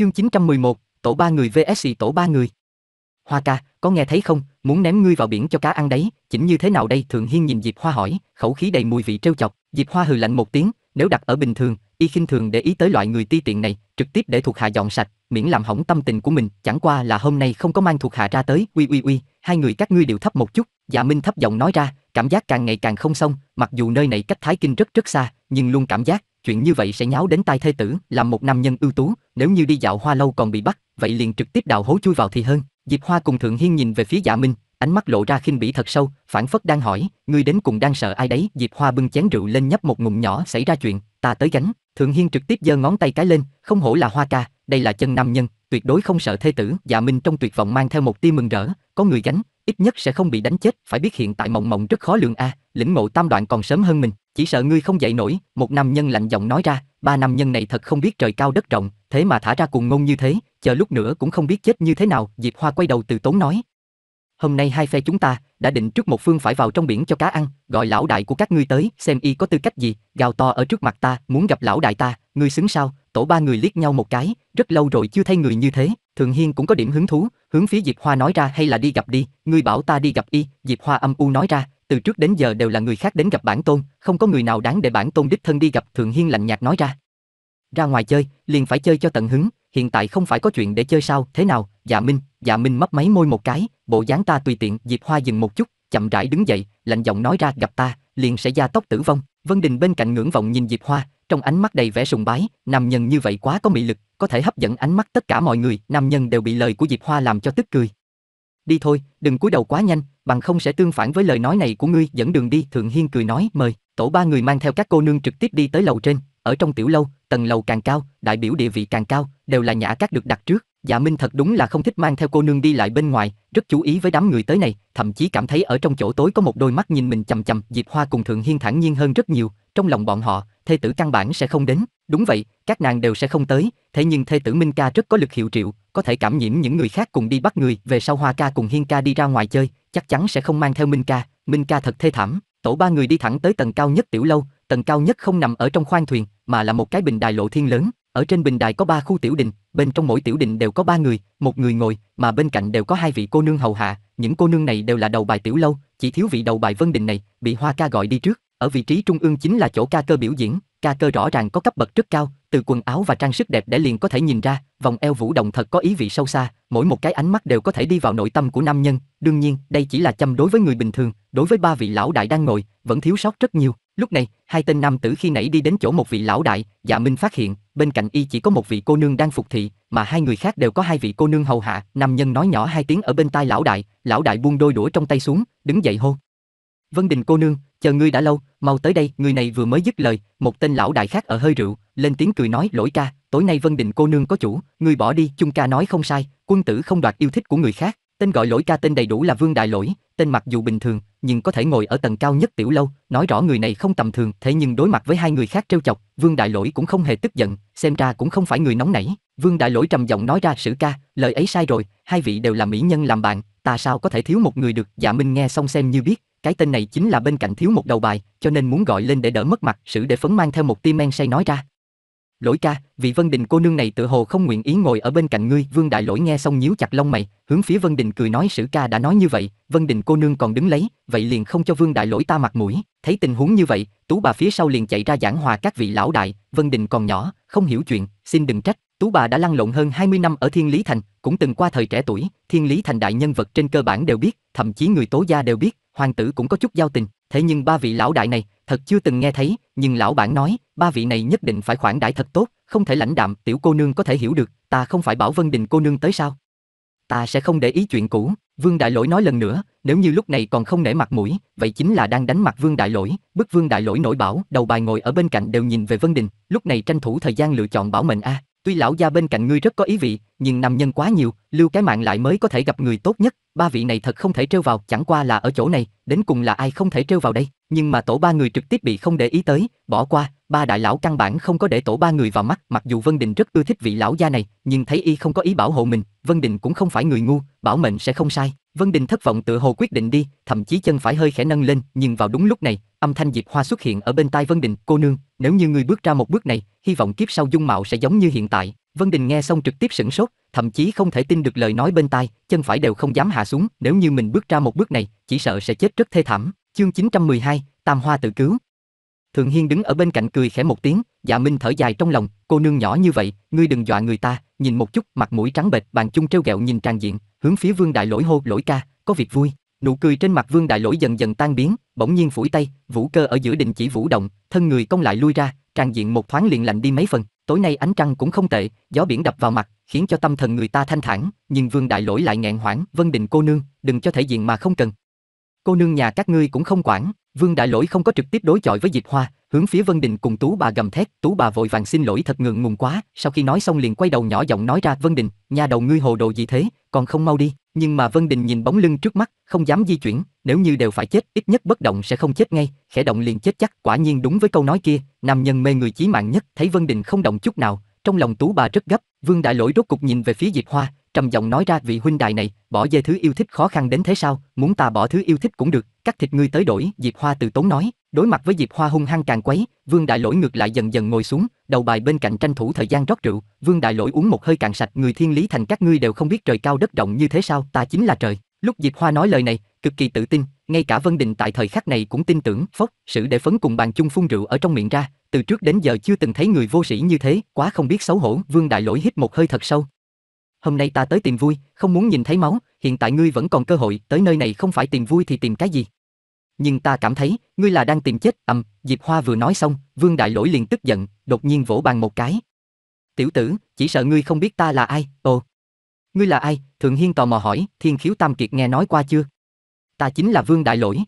Chương 911, tổ ba người VS tổ ba người. Hoa ca, có nghe thấy không, muốn ném ngươi vào biển cho cá ăn đấy, chỉnh như thế nào đây? Thượng Hiên nhìn Diệp Hoa hỏi, khẩu khí đầy mùi vị trêu chọc, Diệp Hoa hừ lạnh một tiếng, nếu đặt ở bình thường, y khinh thường để ý tới loại người ti tiện này, trực tiếp để thuộc hạ dọn sạch, miễn làm hỏng tâm tình của mình, chẳng qua là hôm nay không có mang thuộc hạ ra tới, uy uy uy, hai người các ngươi đều thấp một chút, Dạ Minh thấp giọng nói ra, cảm giác càng ngày càng không xong, mặc dù nơi này cách Thái Kinh rất rất xa, nhưng luôn cảm giác chuyện như vậy sẽ nháo đến tai thê tử, làm một nam nhân ưu tú, nếu như đi dạo hoa lâu còn bị bắt, vậy liền trực tiếp đào hố chui vào thì hơn. Diệp Hoa cùng Thượng Hiên nhìn về phía Dạ Minh, ánh mắt lộ ra khinh bỉ thật sâu, phản phất đang hỏi, ngươi đến cùng đang sợ ai đấy? Diệp Hoa bưng chén rượu lên nhấp một ngụm nhỏ xảy ra chuyện, ta tới gánh. Thượng Hiên trực tiếp giơ ngón tay cái lên, không hổ là hoa ca, đây là chân nam nhân, tuyệt đối không sợ thê tử. Dạ Minh trong tuyệt vọng mang theo một tia mừng rỡ, có người gánh, ít nhất sẽ không bị đánh chết, phải biết hiện tại Mộng Mộng rất khó lường a, lĩnh ngộ tam đoạn còn sớm hơn mình. Chỉ sợ ngươi không dậy nổi, một nam nhân lạnh giọng nói ra, ba nam nhân này thật không biết trời cao đất rộng, thế mà thả ra cuồng ngôn như thế, chờ lúc nữa cũng không biết chết như thế nào, Diệp Hoa quay đầu từ tốn nói. Hôm nay hai phe chúng ta đã định trước một phương phải vào trong biển cho cá ăn, gọi lão đại của các ngươi tới, xem y có tư cách gì, gào to ở trước mặt ta, muốn gặp lão đại ta, ngươi xứng sao? Tổ ba người liếc nhau một cái, rất lâu rồi chưa thấy người như thế, Thường Hiên cũng có điểm hứng thú, hướng phía Diệp Hoa nói ra hay là đi gặp đi, ngươi bảo ta đi gặp y, Diệp Hoa âm u nói ra, từ trước đến giờ đều là người khác đến gặp bản tôn, không có người nào đáng để bản tôn đích thân đi gặp, Thượng Hiên lạnh nhạt nói ra. Ra ngoài chơi, liền phải chơi cho tận hứng, hiện tại không phải có chuyện để chơi sao, thế nào, dạ Minh, dạ Minh mấp máy môi một cái, bộ dáng ta tùy tiện, Diệp Hoa dừng một chút, chậm rãi đứng dậy, lạnh giọng nói ra gặp ta, liền sẽ gia tốc tử vong, Vân Đình bên cạnh ngưỡng vọng nhìn Diệp Hoa, trong ánh mắt đầy vẻ sùng bái, nam nhân như vậy quá có mị lực, có thể hấp dẫn ánh mắt tất cả mọi người, nam nhân đều bị lời của Diệp Hoa làm cho tức cười đi thôi, đừng cúi đầu quá nhanh, bằng không sẽ tương phản với lời nói này của ngươi, dẫn đường đi, Thượng Hiên cười nói, mời. Tổ ba người mang theo các cô nương trực tiếp đi tới lầu trên, ở trong tiểu lâu, tầng lầu càng cao, đại biểu địa vị càng cao, đều là nhã các được đặt trước. Dạ Minh thật đúng là không thích mang theo cô nương đi lại bên ngoài, rất chú ý với đám người tới này, thậm chí cảm thấy ở trong chỗ tối có một đôi mắt nhìn mình chằm chằm, Diệp Hoa cùng Thượng Hiên thản nhiên hơn rất nhiều, trong lòng bọn họ, thê tử căn bản sẽ không đến, đúng vậy, các nàng đều sẽ không tới, thế nhưng thê tử Minh ca rất có lực hiệu triệu, có thể cảm nhiễm những người khác cùng đi bắt người, về sau Hoa ca cùng Hiên ca đi ra ngoài chơi, chắc chắn sẽ không mang theo Minh ca, Minh ca thật thê thảm. Tổ ba người đi thẳng tới tầng cao nhất tiểu lâu, tầng cao nhất không nằm ở trong khoang thuyền, mà là một cái bình đài lộ thiên lớn, ở trên bình đài có ba khu tiểu đình, bên trong mỗi tiểu đình đều có ba người, một người ngồi, mà bên cạnh đều có hai vị cô nương hầu hạ, những cô nương này đều là đầu bài tiểu lâu, chỉ thiếu vị đầu bài Vân Đình này, bị Hoa Ca gọi đi trước, ở vị trí trung ương chính là chỗ ca cơ biểu diễn, ca cơ rõ ràng có cấp bậc rất cao, từ quần áo và trang sức đẹp để liền có thể nhìn ra, vòng eo vũ động thật có ý vị sâu xa, mỗi một cái ánh mắt đều có thể đi vào nội tâm của nam nhân, đương nhiên, đây chỉ là chăm đối với người bình thường, đối với ba vị lão đại đang ngồi, vẫn thiếu sót rất nhiều, Lúc này, hai tên nam tử khi nãy đi đến chỗ một vị lão đại, Dạ Minh phát hiện, bên cạnh y chỉ có một vị cô nương đang phục thị, mà hai người khác đều có hai vị cô nương hầu hạ. Nam nhân nói nhỏ hai tiếng ở bên tai lão đại, lão đại buông đôi đũa trong tay xuống, đứng dậy hô. Vân Đình cô nương, chờ ngươi đã lâu, mau tới đây, người này vừa mới dứt lời, một tên lão đại khác ở hơi rượu, lên tiếng cười nói lỗi ca, tối nay Vân Đình cô nương có chủ, ngươi bỏ đi, chung ca nói không sai, quân tử không đoạt yêu thích của người khác. Tên gọi lỗi ca tên đầy đủ là Vương Đại Lỗi, tên mặc dù bình thường, nhưng có thể ngồi ở tầng cao nhất tiểu lâu, nói rõ người này không tầm thường, thế nhưng đối mặt với hai người khác trêu chọc, Vương Đại Lỗi cũng không hề tức giận, xem ra cũng không phải người nóng nảy. Vương Đại Lỗi trầm giọng nói ra sử ca, lời ấy sai rồi, hai vị đều là mỹ nhân làm bạn, ta sao có thể thiếu một người được, dạ Minh nghe xong xem như biết, cái tên này chính là bên cạnh thiếu một đầu bài, cho nên muốn gọi lên để đỡ mất mặt, sử để phấn mang theo một tia men say nói ra, Lỗi ca, vị Vân Đình cô nương này tự hồ không nguyện ý ngồi ở bên cạnh ngươi. Vương Đại Lỗi nghe xong nhíu chặt lông mày, hướng phía Vân Đình cười nói sử ca đã nói như vậy, Vân Đình cô nương còn đứng lấy, vậy liền không cho Vương Đại Lỗi ta mặt mũi. Thấy tình huống như vậy, tú bà phía sau liền chạy ra giảng hòa các vị lão đại, Vân Đình còn nhỏ, không hiểu chuyện, xin đừng trách. Tú bà đã lăn lộn hơn 20 năm ở Thiên Lý Thành, cũng từng qua thời trẻ tuổi, Thiên Lý Thành đại nhân vật trên cơ bản đều biết, thậm chí người tố gia đều biết, hoàng tử cũng có chút giao tình, thế nhưng ba vị lão đại này, thật chưa từng nghe thấy, nhưng lão bản nói, ba vị này nhất định phải khoản đãi thật tốt, không thể lãnh đạm, tiểu cô nương có thể hiểu được, ta không phải bảo Vân Đình cô nương tới sao? Ta sẽ không để ý chuyện cũ, Vương Đại Lỗi nói lần nữa, nếu như lúc này còn không nể mặt mũi, vậy chính là đang đánh mặt Vương Đại Lỗi, bức Vương Đại Lỗi nổi bảo, đầu bài ngồi ở bên cạnh đều nhìn về Vân Đình, lúc này tranh thủ thời gian lựa chọn bảo mệnh a. À. Tuy lão gia bên cạnh ngươi rất có ý vị, nhưng nằm nhân quá nhiều, lưu cái mạng lại mới có thể gặp người tốt nhất, ba vị này thật không thể trêu vào, chẳng qua là ở chỗ này, đến cùng là ai không thể trêu vào đây, nhưng mà tổ ba người trực tiếp bị không để ý tới, bỏ qua, ba đại lão căn bản không có để tổ ba người vào mắt, mặc dù Vân Đình rất ưa thích vị lão gia này, nhưng thấy y không có ý bảo hộ mình, Vân Đình cũng không phải người ngu, bảo mệnh sẽ không sai. Vân Đình thất vọng tự hồ quyết định đi, thậm chí chân phải hơi khẽ nâng lên, nhưng vào đúng lúc này, âm thanh Diệp Hoa xuất hiện ở bên tai Vân Đình, "Cô nương, nếu như ngươi bước ra một bước này, hy vọng kiếp sau dung mạo sẽ giống như hiện tại. Vân Đình nghe xong trực tiếp sửng sốt, thậm chí không thể tin được lời nói bên tai, chân phải đều không dám hạ xuống, nếu như mình bước ra một bước này, chỉ sợ sẽ chết rất thê thảm. Chương 912, Tam Hoa tự cứu. Thường Hiên đứng ở bên cạnh cười khẽ một tiếng, Dạ Minh thở dài trong lòng, cô nương nhỏ như vậy, ngươi đừng dọa người ta, nhìn một chút, mặt mũi trắng bệch, bàn chung treo gẹo nhìn tràn diện, hướng phía Vương Đại Lỗi hô, "Lỗi ca, có việc vui." Nụ cười trên mặt Vương Đại Lỗi dần dần tan biến, bỗng nhiên phủi tay, vũ cơ ở giữa đình chỉ vũ động, thân người cong lại lui ra, tràn diện một thoáng liền lạnh đi mấy phần. Tối nay ánh trăng cũng không tệ, gió biển đập vào mặt, khiến cho tâm thần người ta thanh thản, nhưng Vương Đại Lỗi lại nghẹn hoảng, "Vân Đình cô nương, đừng cho thể diện mà không cần." Cô nương nhà các ngươi cũng không quản, Vương Đại Lỗi không có trực tiếp đối chọi với Diệp Hoa, hướng phía Vân Đình cùng Tú bà gầm thét, Tú bà vội vàng xin lỗi thật ngượng ngùng quá, sau khi nói xong liền quay đầu nhỏ giọng nói ra, "Vân Đình, nhà đầu ngươi hồ đồ gì thế, còn không mau đi." Nhưng mà Vân Đình nhìn bóng lưng trước mắt, không dám di chuyển, nếu như đều phải chết, ít nhất bất động sẽ không chết ngay, khẽ động liền chết chắc, quả nhiên đúng với câu nói kia, nam nhân mê người chí mạng nhất, thấy Vân Đình không động chút nào, trong lòng tú bà rất gấp, Vương Đại Lỗi rốt cục nhìn về phía Diệp Hoa, trầm giọng nói ra vị huynh đài này, bỏ dê thứ yêu thích khó khăn đến thế sao, muốn ta bỏ thứ yêu thích cũng được, cắt thịt ngươi tới đổi, Diệp Hoa từ tốn nói, Đối mặt với Diệp Hoa hung hăng càng quấy, Vương Đại Lỗi ngược lại dần dần ngồi xuống, đầu bài bên cạnh tranh thủ thời gian rót rượu, Vương Đại Lỗi uống một hơi cạn sạch, người thiên lý thành các ngươi đều không biết trời cao đất rộng như thế sao, ta chính là trời. Lúc Diệp Hoa nói lời này, cực kỳ tự tin, ngay cả Vân Đình tại thời khắc này cũng tin tưởng, phốc, sự để phấn cùng bàn chung phun rượu ở trong miệng ra, từ trước đến giờ chưa từng thấy người vô sĩ như thế, quá không biết xấu hổ, Vương Đại Lỗi hít một hơi thật sâu. Hôm nay ta tới tìm vui, không muốn nhìn thấy máu, hiện tại ngươi vẫn còn cơ hội, tới nơi này không phải tìm vui thì tìm cái gì? nhưng ta cảm thấy, ngươi là đang tìm chết, ầm, Diệp Hoa vừa nói xong, Vương Đại Lỗi liền tức giận, đột nhiên vỗ bàn một cái. Tiểu tử, chỉ sợ ngươi không biết ta là ai, ồ. Ngươi là ai? Thượng Hiên tò mò hỏi, Thiên Khiếu Tam Kiệt nghe nói qua chưa? Ta chính là Vương Đại Lỗi.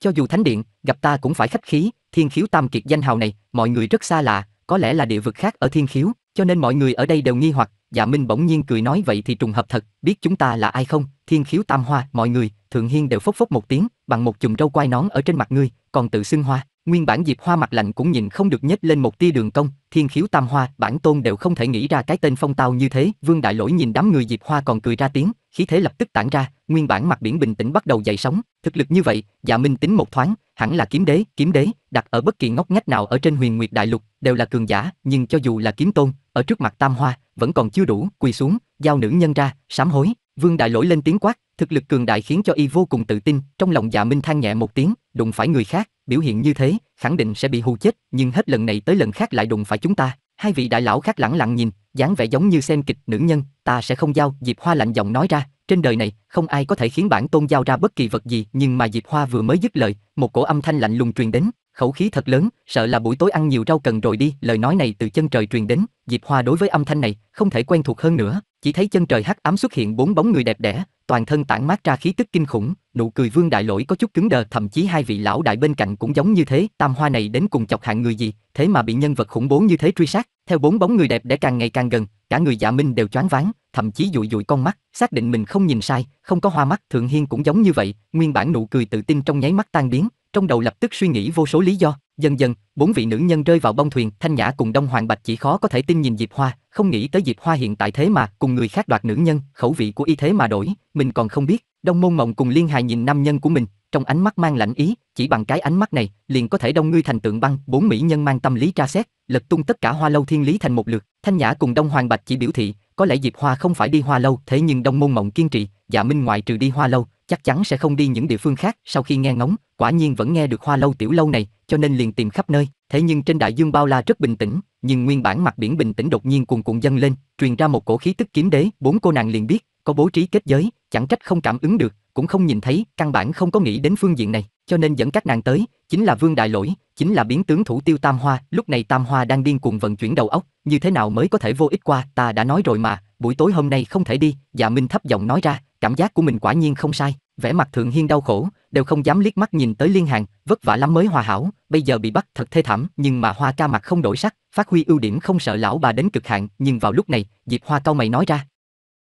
Cho dù thánh điện, gặp ta cũng phải khách khí, Thiên Khiếu Tam Kiệt danh hào này, mọi người rất xa lạ, có lẽ là địa vực khác ở Thiên Khiếu, cho nên mọi người ở đây đều nghi hoặc, Dạ Minh bỗng nhiên cười nói vậy thì trùng hợp thật, biết chúng ta là ai không, thiên khiếu tam hoa, mọi người, thượng hiên đều phốc phốc một tiếng, bằng một chùm râu quai nón ở trên mặt ngươi, còn tự xưng hoa, nguyên bản diệp hoa mặt lạnh cũng nhìn không được nhếch lên một tia đường cong, thiên khiếu tam hoa, bản tôn đều không thể nghĩ ra cái tên phong tao như thế, vương đại lỗi nhìn đám người diệp hoa còn cười ra tiếng, khí thế lập tức tản ra, nguyên bản mặt biển bình tĩnh bắt đầu dậy sóng, thực lực như vậy, dạ Minh tính một thoáng, hẳn là kiếm đế, kiếm đế, đặt ở bất kỳ ngóc ngách nào ở trên huyền nguyệt đại lục, đều là cường giả, nhưng cho dù là kiếm tôn, ở trước mặt Tam Hoa, vẫn còn chưa đủ, quỳ xuống, giao nữ nhân ra, sám hối. Vương Đại Lỗi lên tiếng quát, thực lực cường đại khiến cho y vô cùng tự tin, trong lòng Dạ Minh than nhẹ một tiếng, đụng phải người khác, biểu hiện như thế, khẳng định sẽ bị hù chết, nhưng hết lần này tới lần khác lại đụng phải chúng ta. Hai vị đại lão khác lẳng lặng nhìn, dáng vẻ giống như xem kịch nữ nhân, ta sẽ không giao, Diệp Hoa lạnh giọng nói ra, trên đời này không ai có thể khiến bản tôn giao ra bất kỳ vật gì, nhưng mà Diệp Hoa vừa mới dứt lời, một cổ âm thanh lạnh lùng truyền đến, khẩu khí thật lớn, sợ là buổi tối ăn nhiều rau cần rồi đi, lời nói này từ chân trời truyền đến, Diệp Hoa đối với âm thanh này không thể quen thuộc hơn nữa, chỉ thấy chân trời hắc ám xuất hiện bốn bóng người đẹp đẽ, toàn thân tản mát ra khí tức kinh khủng, nụ cười Vương Đại Lỗi có chút cứng đờ, thậm chí hai vị lão đại bên cạnh cũng giống như thế, tam hoa này đến cùng chọc hạng người gì, thế mà bị nhân vật khủng bố như thế truy sát, theo bốn bóng người đẹp đẽ càng ngày càng gần, cả người Dạ Minh đều choáng váng, thậm chí dụi dụi con mắt, xác định mình không nhìn sai, không có hoa mắt, Thượng Hiên cũng giống như vậy, nguyên bản nụ cười tự tin trong nháy mắt tan biến, trong đầu lập tức suy nghĩ vô số lý do, dần dần, bốn vị nữ nhân rơi vào bông thuyền, Thanh Nhã cùng Đông Hoàng Bạch chỉ khó có thể tin nhìn Diệp Hoa, không nghĩ tới Diệp Hoa hiện tại thế mà cùng người khác đoạt nữ nhân, khẩu vị của y thế mà đổi, mình còn không biết. Đông Môn Mộng cùng Liên Hài nhìn nam nhân của mình, trong ánh mắt mang lãnh ý, chỉ bằng cái ánh mắt này, liền có thể đông ngươi thành tượng băng, bốn mỹ nhân mang tâm lý tra xét, lật tung tất cả Hoa Lâu Thiên Lý thành một lượt. Thanh Nhã cùng Đông Hoàng Bạch chỉ biểu thị, có lẽ Diệp Hoa không phải đi Hoa Lâu, thế nhưng Đông Môn Mộng kiên trì, Dạ Minh ngoại trừ đi Hoa Lâu, chắc chắn sẽ không đi những địa phương khác, sau khi nghe ngóng, quả nhiên vẫn nghe được Hoa Lâu tiểu lâu này, cho nên liền tìm khắp nơi, thế nhưng trên đại dương bao la rất bình tĩnh, nhưng nguyên bản mặt biển bình tĩnh đột nhiên cuồn cuộn dâng lên, truyền ra một cổ khí tức kiếm đế, bốn cô nàng liền biết, có bố trí kết giới, chẳng trách không cảm ứng được, cũng không nhìn thấy, căn bản không có nghĩ đến phương diện này, cho nên dẫn các nàng tới, chính là Vương Đại Lỗi, chính là biến tướng thủ tiêu Tam Hoa, lúc này Tam Hoa đang điên cuồng vận chuyển đầu óc, như thế nào mới có thể vô ích qua, ta đã nói rồi mà, buổi tối hôm nay không thể đi, Dạ Minh thấp giọng nói ra, cảm giác của mình quả nhiên không sai, vẻ mặt Thượng Hiên đau khổ, đều không dám liếc mắt nhìn tới Liên Hàng, vất vả lắm mới hòa hảo, bây giờ bị bắt thật thê thảm, nhưng mà Hoa ca mặt không đổi sắc, phát huy ưu điểm không sợ lão bà đến cực hạn, nhưng vào lúc này, Diệp Hoa cau mày nói ra.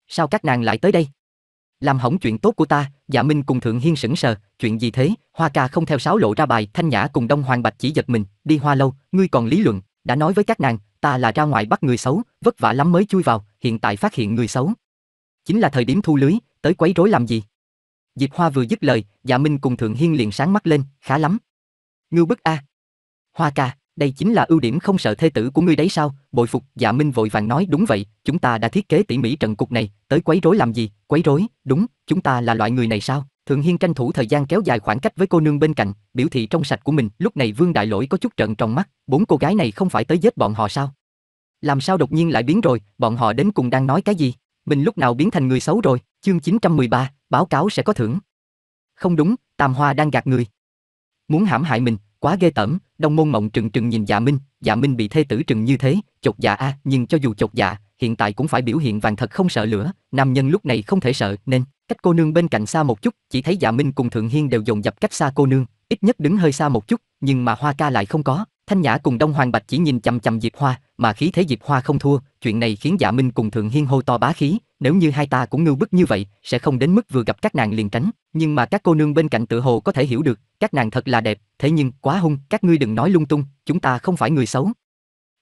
Sao các nàng lại tới đây? làm hỏng chuyện tốt của ta, Dạ Minh cùng Thượng Hiên sững sờ, chuyện gì thế? Hoa Ca không theo sáo lộ ra bài, Thanh Nhã cùng Đông Hoàng Bạch chỉ giật mình, đi Hoa lâu, ngươi còn lý luận, đã nói với các nàng, ta là ra ngoài bắt người xấu, vất vả lắm mới chui vào, hiện tại phát hiện người xấu. Chính là thời điểm thu lưới, tới quấy rối làm gì? Diệp Hoa vừa dứt lời, Dạ Minh cùng Thượng Hiên liền sáng mắt lên, khá lắm. Ngưu bức a. Hoa Ca. Đây chính là ưu điểm không sợ thê tử của ngươi đấy sao? Bồi phục, Dạ Minh vội vàng nói đúng vậy, chúng ta đã thiết kế tỉ mỉ trận cục này, tới quấy rối làm gì? Quấy rối, đúng, chúng ta là loại người này sao? Thượng Hiên tranh thủ thời gian kéo dài khoảng cách với cô nương bên cạnh, biểu thị trong sạch của mình, lúc này Vương Đại Lỗi có chút trận tròn mắt, bốn cô gái này không phải tới giết bọn họ sao? Làm sao đột nhiên lại biến rồi, bọn họ đến cùng đang nói cái gì? Mình lúc nào biến thành người xấu rồi? Chương 913, báo cáo sẽ có thưởng. Không đúng, Tam Hoa đang gạt người. Muốn hãm hại mình, quá ghê tởm đông môn mộng trừng trừng nhìn dạ minh dạ minh bị thê tử trừng như thế chột dạ a à, nhưng cho dù chột dạ hiện tại cũng phải biểu hiện vàng thật không sợ lửa nam nhân lúc này không thể sợ nên cách cô nương bên cạnh xa một chút chỉ thấy dạ minh cùng thượng hiên đều dồn dập cách xa cô nương ít nhất đứng hơi xa một chút nhưng mà hoa ca lại không có Thanh Nhã cùng Đông Hoàng Bạch chỉ nhìn chằm chằm Diệp Hoa, mà khí thế Diệp Hoa không thua, chuyện này khiến Dạ Minh cùng Thượng Hiên hô to bá khí, nếu như hai ta cũng ngưu bức như vậy, sẽ không đến mức vừa gặp các nàng liền tránh, nhưng mà các cô nương bên cạnh tự hồ có thể hiểu được, các nàng thật là đẹp, thế nhưng quá hung, các ngươi đừng nói lung tung, chúng ta không phải người xấu.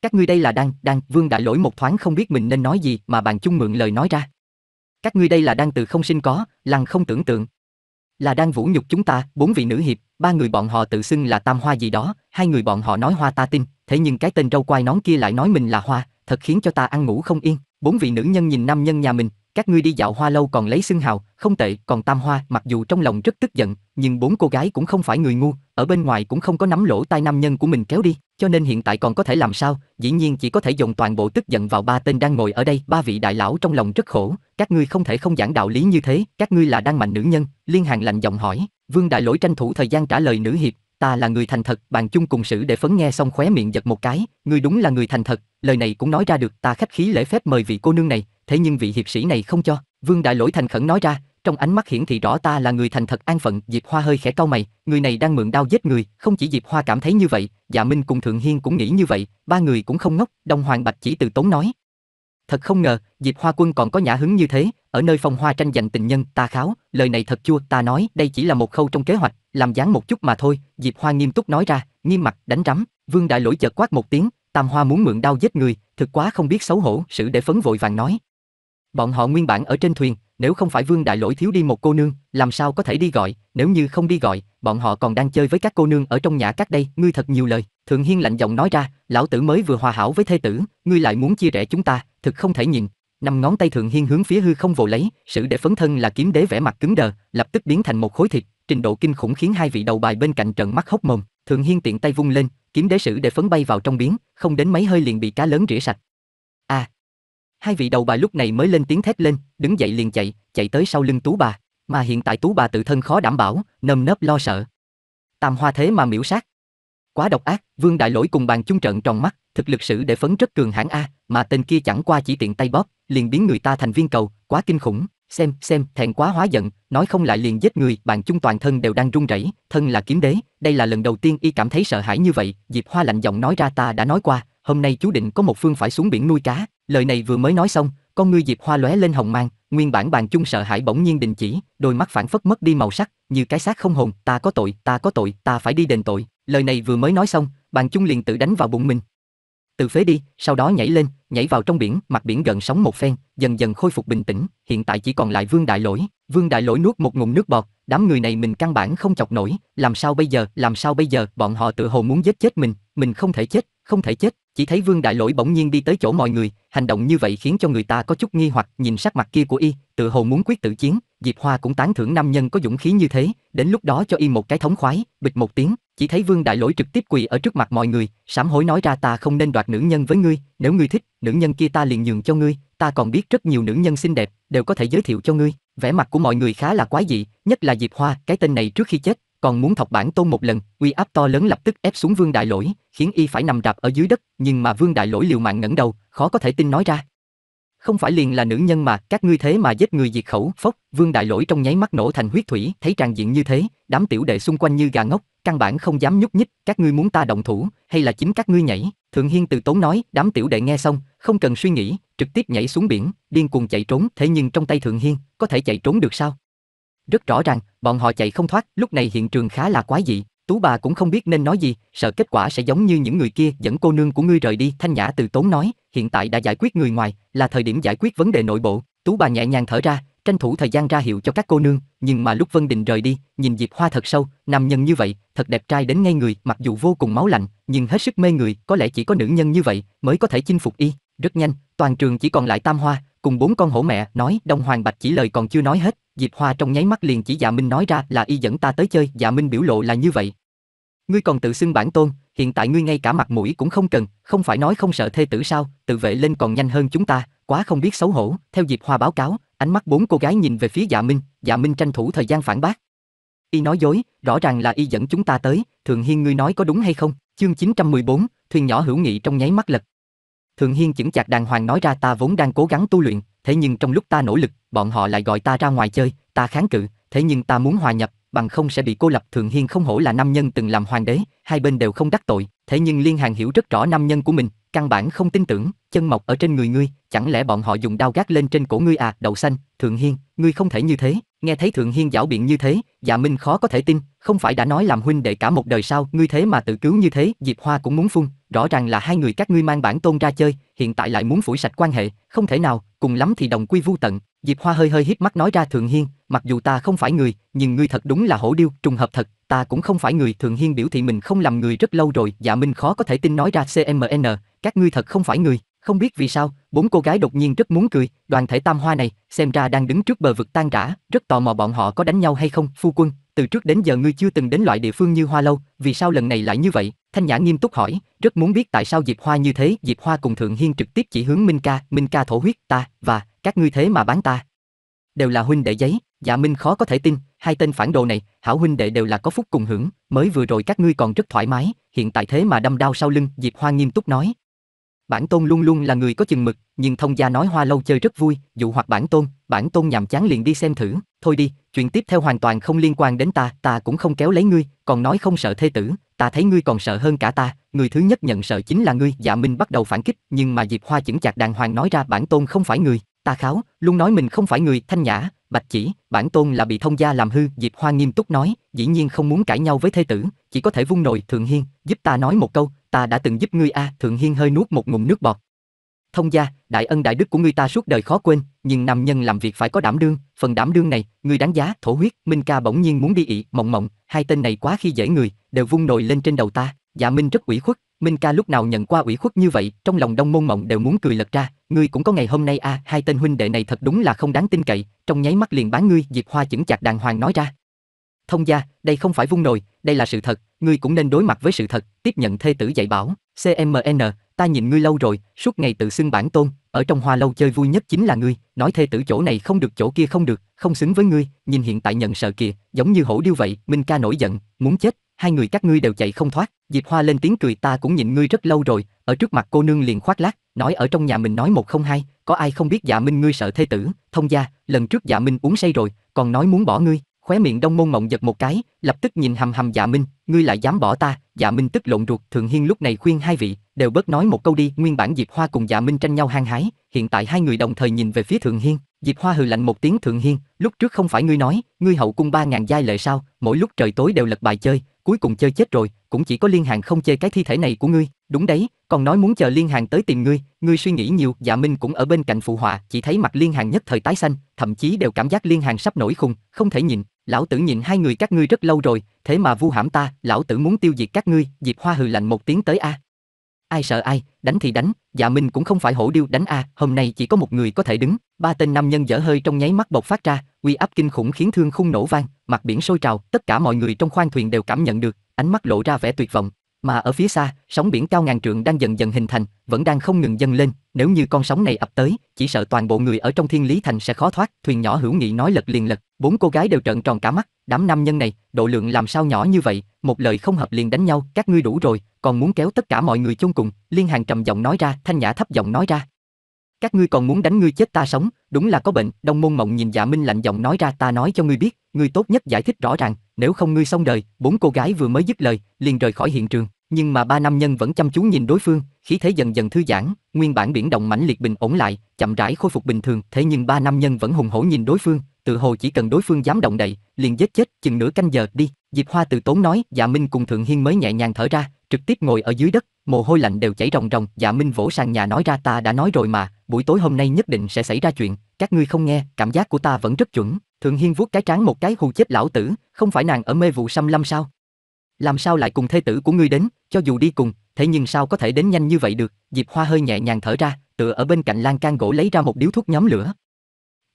Các ngươi đây là đang, đang, Vương Đại Lỗi một thoáng không biết mình nên nói gì mà bàn chung mượn lời nói ra. Các ngươi đây là đang từ không sinh có, lăng không tưởng tượng là đang vũ nhục chúng ta, bốn vị nữ hiệp, ba người bọn họ tự xưng là tam hoa gì đó, hai người bọn họ nói hoa ta tin, thế nhưng cái tên râu quai nón kia lại nói mình là hoa, thật khiến cho ta ăn ngủ không yên. Bốn vị nữ nhân nhìn nam nhân nhà mình, các ngươi đi dạo hoa lâu còn lấy xưng hào, không tệ, còn tam hoa, mặc dù trong lòng rất tức giận, nhưng bốn cô gái cũng không phải người ngu, ở bên ngoài cũng không có nắm lỗ tai nam nhân của mình kéo đi, cho nên hiện tại còn có thể làm sao, dĩ nhiên chỉ có thể dồn toàn bộ tức giận vào ba tên đang ngồi ở đây, ba vị đại lão trong lòng rất khổ, các ngươi không thể không giảng đạo lý như thế, các ngươi là đang mạnh nữ nhân, liên hàng lạnh giọng hỏi, Vương Đại Lỗi tranh thủ thời gian trả lời nữ hiệp, ta là người thành thật, bạn chung cùng sử để phấn nghe xong khóe miệng giật một cái, ngươi đúng là người thành thật, lời này cũng nói ra được, ta khách khí lễ phép mời vị cô nương này, thế nhưng vị hiệp sĩ này không cho, Vương Đại Lỗi thành khẩn nói ra, trong ánh mắt hiển thị rõ ta là người thành thật an phận, Diệp Hoa hơi khẽ cau mày, người này đang mượn đau giết người, không chỉ Diệp Hoa cảm thấy như vậy, Dạ Minh cùng Thượng Hiên cũng nghĩ như vậy, ba người cũng không ngốc, Đông Hoàng Bạch chỉ từ tốn nói. Thật không ngờ, Diệp Hoa quân còn có nhã hứng như thế, ở nơi phòng hoa tranh giành tình nhân, ta kháo, lời này thật chua, ta nói, đây chỉ là một khâu trong kế hoạch, làm dáng một chút mà thôi, Diệp Hoa nghiêm túc nói ra, nghiêm mặt đánh rắm, Vương Đại Lỗi chợt quát một tiếng, Tam Hoa muốn mượn đao giết người, thực quá không biết xấu hổ, sự để phấn vội vàng nói. Bọn họ nguyên bản ở trên thuyền, nếu không phải Vương Đại Lỗi thiếu đi một cô nương, làm sao có thể đi gọi, nếu như không đi gọi, bọn họ còn đang chơi với các cô nương ở trong nhà các đây, ngươi thật nhiều lời. Thượng Hiên lạnh giọng nói ra, lão tử mới vừa hòa hảo với thê tử, ngươi lại muốn chia rẽ chúng ta, thực không thể nhịn, năm ngón tay thượng hiên hướng phía hư không vồ lấy sử để phấn thân là kiếm đế vẻ mặt cứng đờ lập tức biến thành một khối thịt trình độ kinh khủng khiến hai vị đầu bài bên cạnh trợn mắt hốc mồm thượng hiên tiện tay vung lên kiếm đế sử để phấn bay vào trong biến không đến mấy hơi liền bị cá lớn rỉa sạch a à. hai vị đầu bài lúc này mới lên tiếng thét lên đứng dậy liền chạy chạy tới sau lưng tú bà mà hiện tại tú bà tự thân khó đảm bảo nơm nớp lo sợ tam hoa thế mà miểu sát Quá độc ác, Vương Đại Lỗi cùng bàn chung trận tròn mắt, thực lực sử để phấn rất cường hãn a, mà tên kia chẳng qua chỉ tiện tay bóp, liền biến người ta thành viên cầu, quá kinh khủng, xem, xem, thẹn quá hóa giận, nói không lại liền giết người, bàn chung toàn thân đều đang run rẩy, thân là kiếm đế, đây là lần đầu tiên y cảm thấy sợ hãi như vậy, Diệp Hoa lạnh giọng nói ra ta đã nói qua, hôm nay chú định có một phương phải xuống biển nuôi cá, lời này vừa mới nói xong, con ngươi Diệp Hoa lóe lên hồng mang, nguyên bản bàn chung sợ hãi bỗng nhiên đình chỉ, đôi mắt phản phất mất đi màu sắc, như cái xác không hồn, ta có tội, ta có tội, ta phải đi đền tội, Lời này vừa mới nói xong, bàn chung liền tự đánh vào bụng mình. Từ phế đi, sau đó nhảy lên, nhảy vào trong biển, mặt biển gần sóng một phen, dần dần khôi phục bình tĩnh, hiện tại chỉ còn lại Vương Đại Lỗi. Vương Đại Lỗi nuốt một ngụm nước bọt, đám người này mình căn bản không chọc nổi, làm sao bây giờ, làm sao bây giờ, bọn họ tự hồ muốn giết chết mình, mình không thể chết, không thể chết, chỉ thấy Vương Đại Lỗi bỗng nhiên đi tới chỗ mọi người, hành động như vậy khiến cho người ta có chút nghi hoặc, nhìn sắc mặt kia của y, tự hồ muốn quyết tử chiến, Diệp Hoa cũng tán thưởng nam nhân có dũng khí như thế, đến lúc đó cho y một cái thống khoái, bịch một tiếng, chỉ thấy Vương Đại Lỗi trực tiếp quỳ ở trước mặt mọi người, sám hối nói ra ta không nên đoạt nữ nhân với ngươi, nếu ngươi thích, nữ nhân kia ta liền nhường cho ngươi, ta còn biết rất nhiều nữ nhân xinh đẹp, đều có thể giới thiệu cho ngươi. Vẻ mặt của mọi người khá là quái dị, nhất là Diệp Hoa, cái tên này trước khi chết, còn muốn thọc bản tôn một lần, uy áp to lớn lập tức ép xuống Vương Đại Lỗi, khiến y phải nằm rạp ở dưới đất, nhưng mà Vương Đại Lỗi liều mạng ngẩng đầu, khó có thể tin nói ra, không phải liền là nữ nhân mà, các ngươi thế mà giết người diệt khẩu, phốc, Vương Đại Lỗi trong nháy mắt nổ thành huyết thủy, thấy tràn diện như thế, đám tiểu đệ xung quanh như gà ngốc, căn bản không dám nhúc nhích, các ngươi muốn ta động thủ, hay là chính các ngươi nhảy? Thượng Hiên từ tốn nói, đám tiểu đệ nghe xong, không cần suy nghĩ, trực tiếp nhảy xuống biển, điên cuồng chạy trốn, thế nhưng trong tay Thượng Hiên, có thể chạy trốn được sao? Rất rõ ràng, bọn họ chạy không thoát, lúc này hiện trường khá là quái dị, Tú bà cũng không biết nên nói gì, sợ kết quả sẽ giống như những người kia dẫn cô nương của ngươi rời đi. Thanh Nhã từ tốn nói, hiện tại đã giải quyết người ngoài, là thời điểm giải quyết vấn đề nội bộ. Tú bà nhẹ nhàng thở ra, tranh thủ thời gian ra hiệu cho các cô nương, nhưng mà lúc Vân Đình rời đi, nhìn Diệp Hoa thật sâu, nam nhân như vậy, thật đẹp trai đến ngay người, mặc dù vô cùng máu lạnh, nhưng hết sức mê người, có lẽ chỉ có nữ nhân như vậy mới có thể chinh phục y. Rất nhanh, toàn trường chỉ còn lại Tam Hoa, cùng bốn con hổ mẹ, nói Đông Hoàng Bạch chỉ lời còn chưa nói hết, Diệp Hoa trong nháy mắt liền chỉ Dạ Minh nói ra là y dẫn ta tới chơi, Dạ Minh biểu lộ là như vậy, Ngươi còn tự xưng bản tôn, hiện tại ngươi ngay cả mặt mũi cũng không cần, không phải nói không sợ thê tử sao, tự vệ lên còn nhanh hơn chúng ta, quá không biết xấu hổ. Theo dịp Hoa báo cáo, ánh mắt bốn cô gái nhìn về phía Dạ Minh, Dạ Minh tranh thủ thời gian phản bác. Y nói dối, rõ ràng là y dẫn chúng ta tới, Thường Hiên ngươi nói có đúng hay không? Chương 914, thuyền nhỏ hữu nghị trong nháy mắt lật. Thường Hiên chững chạc đàng hoàng nói ra ta vốn đang cố gắng tu luyện, thế nhưng trong lúc ta nỗ lực, bọn họ lại gọi ta ra ngoài chơi, ta kháng cự, thế nhưng ta muốn hòa nhập, bằng không sẽ bị cô lập thượng hiên không hổ là nam nhân từng làm hoàng đế hai bên đều không đắc tội thế nhưng liên hàng hiểu rất rõ nam nhân của mình căn bản không tin tưởng chân mọc ở trên người ngươi chẳng lẽ bọn họ dùng đao gác lên trên cổ ngươi à đậu xanh thượng hiên ngươi không thể như thế Nghe thấy Thượng Hiên giảo biện như thế, Dạ Minh khó có thể tin, không phải đã nói làm huynh đệ cả một đời sao, ngươi thế mà tự cứu như thế, Diệp Hoa cũng muốn phun, rõ ràng là hai người các ngươi mang bản tôn ra chơi, hiện tại lại muốn phủi sạch quan hệ, không thể nào, cùng lắm thì đồng quy vu tận. Diệp Hoa hơi hơi híp mắt nói ra Thượng Hiên, mặc dù ta không phải người, nhưng ngươi thật đúng là hổ điêu, trùng hợp thật, ta cũng không phải người, Thượng Hiên biểu thị mình không làm người rất lâu rồi, Dạ Minh khó có thể tin nói ra CMN, các ngươi thật không phải người. Không biết vì sao, bốn cô gái đột nhiên rất muốn cười, đoàn thể tam hoa này, xem ra đang đứng trước bờ vực tan rã, rất tò mò bọn họ có đánh nhau hay không, phu quân, từ trước đến giờ ngươi chưa từng đến loại địa phương như hoa lâu, vì sao lần này lại như vậy? Thanh Nhã nghiêm túc hỏi, rất muốn biết tại sao Diệp Hoa như thế, Diệp Hoa cùng Thượng Hiên trực tiếp chỉ hướng Minh Ca, Minh Ca thổ huyết ta, và, các ngươi thế mà bán ta. Đều là huynh đệ giấy, dạ Minh khó có thể tin, hai tên phản đồ này, hảo huynh đệ đều là có phúc cùng hưởng, mới vừa rồi các ngươi còn rất thoải mái, hiện tại thế mà đâm đau sau lưng, Diệp Hoa nghiêm túc nói, bản tôn luôn luôn là người có chừng mực, nhưng thông gia nói hoa lâu chơi rất vui, dụ hoặc bản tôn, bản tôn nhàm chán liền đi xem thử, thôi đi, chuyện tiếp theo hoàn toàn không liên quan đến ta, ta cũng không kéo lấy ngươi, còn nói không sợ thê tử, ta thấy ngươi còn sợ hơn cả ta, người thứ nhất nhận sợ chính là ngươi, dạ minh bắt đầu phản kích, nhưng mà Diệp Hoa chững chạc đàng hoàng nói ra bản tôn không phải người, ta kháo, luôn nói mình không phải người, thanh nhã, bạch chỉ, bản tôn là bị thông gia làm hư, Diệp Hoa nghiêm túc nói, dĩ nhiên không muốn cãi nhau với thê tử, chỉ có thể vung nồi, thượng hiên, giúp ta nói một câu, ta đã từng giúp ngươi a, à, Thượng Hiên hơi nuốt một ngụm nước bọt. Thông gia, đại ân đại đức của ngươi ta suốt đời khó quên, nhưng nam nhân làm việc phải có đảm đương, phần đảm đương này, ngươi đáng giá, thổ huyết, Minh ca bỗng nhiên muốn đi ị, mộng mộng, hai tên này quá khi dễ người, đều vung nồi lên trên đầu ta, dạ Minh rất ủy khuất, Minh ca lúc nào nhận qua ủy khuất như vậy, trong lòng Đông Môn Mộng đều muốn cười lật ra, ngươi cũng có ngày hôm nay a, à, hai tên huynh đệ này thật đúng là không đáng tin cậy, trong nháy mắt liền bán ngươi, Diệp Hoa chững chặt đàng hoàng nói ra. Thông gia, đây không phải vung nồi, đây là sự thật, ngươi cũng nên đối mặt với sự thật, tiếp nhận thê tử dạy bảo. CMN, ta nhìn ngươi lâu rồi, suốt ngày tự xưng bản tôn, ở trong hoa lâu chơi vui nhất chính là ngươi, nói thê tử chỗ này không được chỗ kia không được, không xứng với ngươi, nhìn hiện tại nhận sợ kìa, giống như hổ điêu vậy, Minh ca nổi giận, muốn chết, hai người các ngươi đều chạy không thoát. Diệp Hoa lên tiếng cười ta cũng nhìn ngươi rất lâu rồi, ở trước mặt cô nương liền khoác lác, nói ở trong nhà mình nói một không hai, có ai không biết Dạ Minh ngươi sợ thê tử, thông gia, lần trước Dạ Minh uống say rồi, còn nói muốn bỏ ngươi, Khóe miệng Đông Môn Mộng giật một cái, lập tức nhìn hầm hầm Dạ Minh, ngươi lại dám bỏ ta, Dạ Minh tức lộn ruột, Thường Hiên lúc này khuyên hai vị, đều bớt nói một câu đi, nguyên bản Diệp Hoa cùng Dạ Minh tranh nhau hăng hái, hiện tại hai người đồng thời nhìn về phía Thường Hiên, Diệp Hoa hừ lạnh một tiếng Thường Hiên, lúc trước không phải ngươi nói, ngươi hậu cung ba ngàn giai lệ sao, mỗi lúc trời tối đều lật bài chơi, cuối cùng chơi chết rồi, cũng chỉ có liên hàng không chê cái thi thể này của ngươi, đúng đấy, còn nói muốn chờ liên hàng tới tìm ngươi, ngươi suy nghĩ nhiều, dạ minh cũng ở bên cạnh phụ họa, chỉ thấy mặt liên hàng nhất thời tái xanh, thậm chí đều cảm giác liên hàng sắp nổi khùng, không thể nhịn, lão tử nhịn hai người các ngươi rất lâu rồi, thế mà vu hãm ta, lão tử muốn tiêu diệt các ngươi, diệp hoa hừ lạnh một tiếng tới a ai sợ ai, đánh thì đánh, dạ Minh cũng không phải hổ điêu đánh a, à, hôm nay chỉ có một người có thể đứng. Ba tên nam nhân dở hơi trong nháy mắt bộc phát ra, uy áp kinh khủng khiến thương khung nổ vang, mặt biển sôi trào, tất cả mọi người trong khoang thuyền đều cảm nhận được, ánh mắt lộ ra vẻ tuyệt vọng. Mà ở phía xa, sóng biển cao ngàn trượng đang dần dần hình thành, vẫn đang không ngừng dâng lên, nếu như con sóng này ập tới, chỉ sợ toàn bộ người ở trong Thiên Lý Thành sẽ khó thoát, thuyền nhỏ hữu nghị nói lật liền lật, bốn cô gái đều trợn tròn cả mắt, đám nam nhân này, độ lượng làm sao nhỏ như vậy, một lời không hợp liền đánh nhau, các ngươi đủ rồi, còn muốn kéo tất cả mọi người chung cùng, Liên Hàng trầm giọng nói ra, Thanh Nhã thấp giọng nói ra. Các ngươi còn muốn đánh ngươi chết ta sống, đúng là có bệnh, Đông Môn Mộng nhìn Dạ Minh lạnh giọng nói ra, ta nói cho ngươi biết, ngươi tốt nhất giải thích rõ ràng, nếu không ngươi xong đời, bốn cô gái vừa mới dứt lời, liền rời khỏi hiện trường. Nhưng mà ba nam nhân vẫn chăm chú nhìn đối phương, khí thế dần dần thư giãn, nguyên bản biển động mãnh liệt bình ổn lại, chậm rãi khôi phục bình thường, thế nhưng ba nam nhân vẫn hùng hổ nhìn đối phương, tự hồ chỉ cần đối phương dám động đậy, liền giết chết, chừng nửa canh giờ đi. Diệp Hoa từ tốn nói, Dạ Minh cùng Thượng Hiên mới nhẹ nhàng thở ra, trực tiếp ngồi ở dưới đất, mồ hôi lạnh đều chảy ròng ròng, Dạ Minh vỗ sàn nhà nói ra ta đã nói rồi mà, buổi tối hôm nay nhất định sẽ xảy ra chuyện, các ngươi không nghe, cảm giác của ta vẫn rất chuẩn. Thượng Hiên vuốt cái trán một cái hù chết lão tử, không phải nàng ở mê vụ xăm lâm sao? Làm sao lại cùng thê tử của ngươi đến, cho dù đi cùng, thế nhưng sao có thể đến nhanh như vậy được? Diệp Hoa hơi nhẹ nhàng thở ra, tựa ở bên cạnh lan can gỗ lấy ra một điếu thuốc nhóm lửa,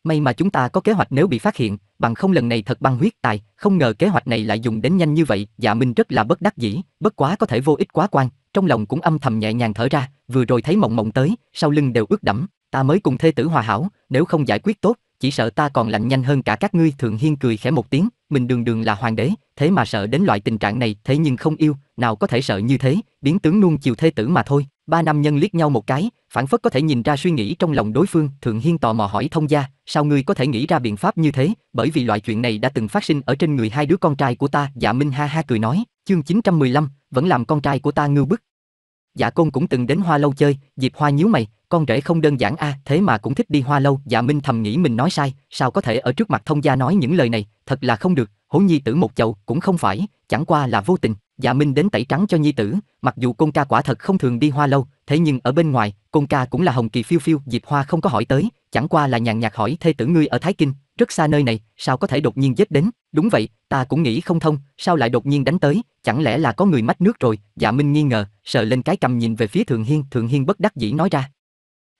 May mà chúng ta có kế hoạch nếu bị phát hiện, bằng không lần này thật băng huyết tài, không ngờ kế hoạch này lại dùng đến nhanh như vậy, Dạ Minh rất là bất đắc dĩ, bất quá có thể vô ích quá quan, trong lòng cũng âm thầm nhẹ nhàng thở ra, vừa rồi thấy Mộng Mộng tới, sau lưng đều ướt đẫm, ta mới cùng thê tử hòa hảo, nếu không giải quyết tốt, chỉ sợ ta còn lạnh nhanh hơn cả các ngươi, Thượng Hiên cười khẽ một tiếng, mình đường đường là hoàng đế, thế mà sợ đến loại tình trạng này, thế nhưng không yêu, nào có thể sợ như thế, biến tướng nuông chiều thê tử mà thôi. Ba nam nhân liếc nhau một cái, phản phất có thể nhìn ra suy nghĩ trong lòng đối phương, Thượng Hiên tò mò hỏi thông gia, sao ngươi có thể nghĩ ra biện pháp như thế, bởi vì loại chuyện này đã từng phát sinh ở trên người hai đứa con trai của ta, Dạ Minh ha ha cười nói, chương 915, vẫn làm con trai của ta ngưu bức. Dạ Côn cũng từng đến Hoa lâu chơi, dịp Hoa nhíu mày, con rể không đơn giản a, à, thế mà cũng thích đi hoa lâu, Dạ Minh thầm nghĩ mình nói sai, sao có thể ở trước mặt thông gia nói những lời này, thật là không được, hổ nhi tử một chậu cũng không phải, chẳng qua là vô tình, Dạ Minh đến tẩy trắng cho nhi tử, mặc dù Côn ca quả thật không thường đi hoa lâu, thế nhưng ở bên ngoài, Côn ca cũng là hồng kỳ phiêu phiêu, dịp Hoa không có hỏi tới, chẳng qua là nhàn nhạt hỏi thê tử ngươi ở Thái Kinh, rất xa nơi này, sao có thể đột nhiên giết đến? Đúng vậy, ta cũng nghĩ không thông, sao lại đột nhiên đánh tới, chẳng lẽ là có người mách nước rồi? Dạ Minh nghi ngờ, sợ lên cái cầm nhìn về phía thượng Hiên, thượng Hiên bất đắc dĩ nói ra,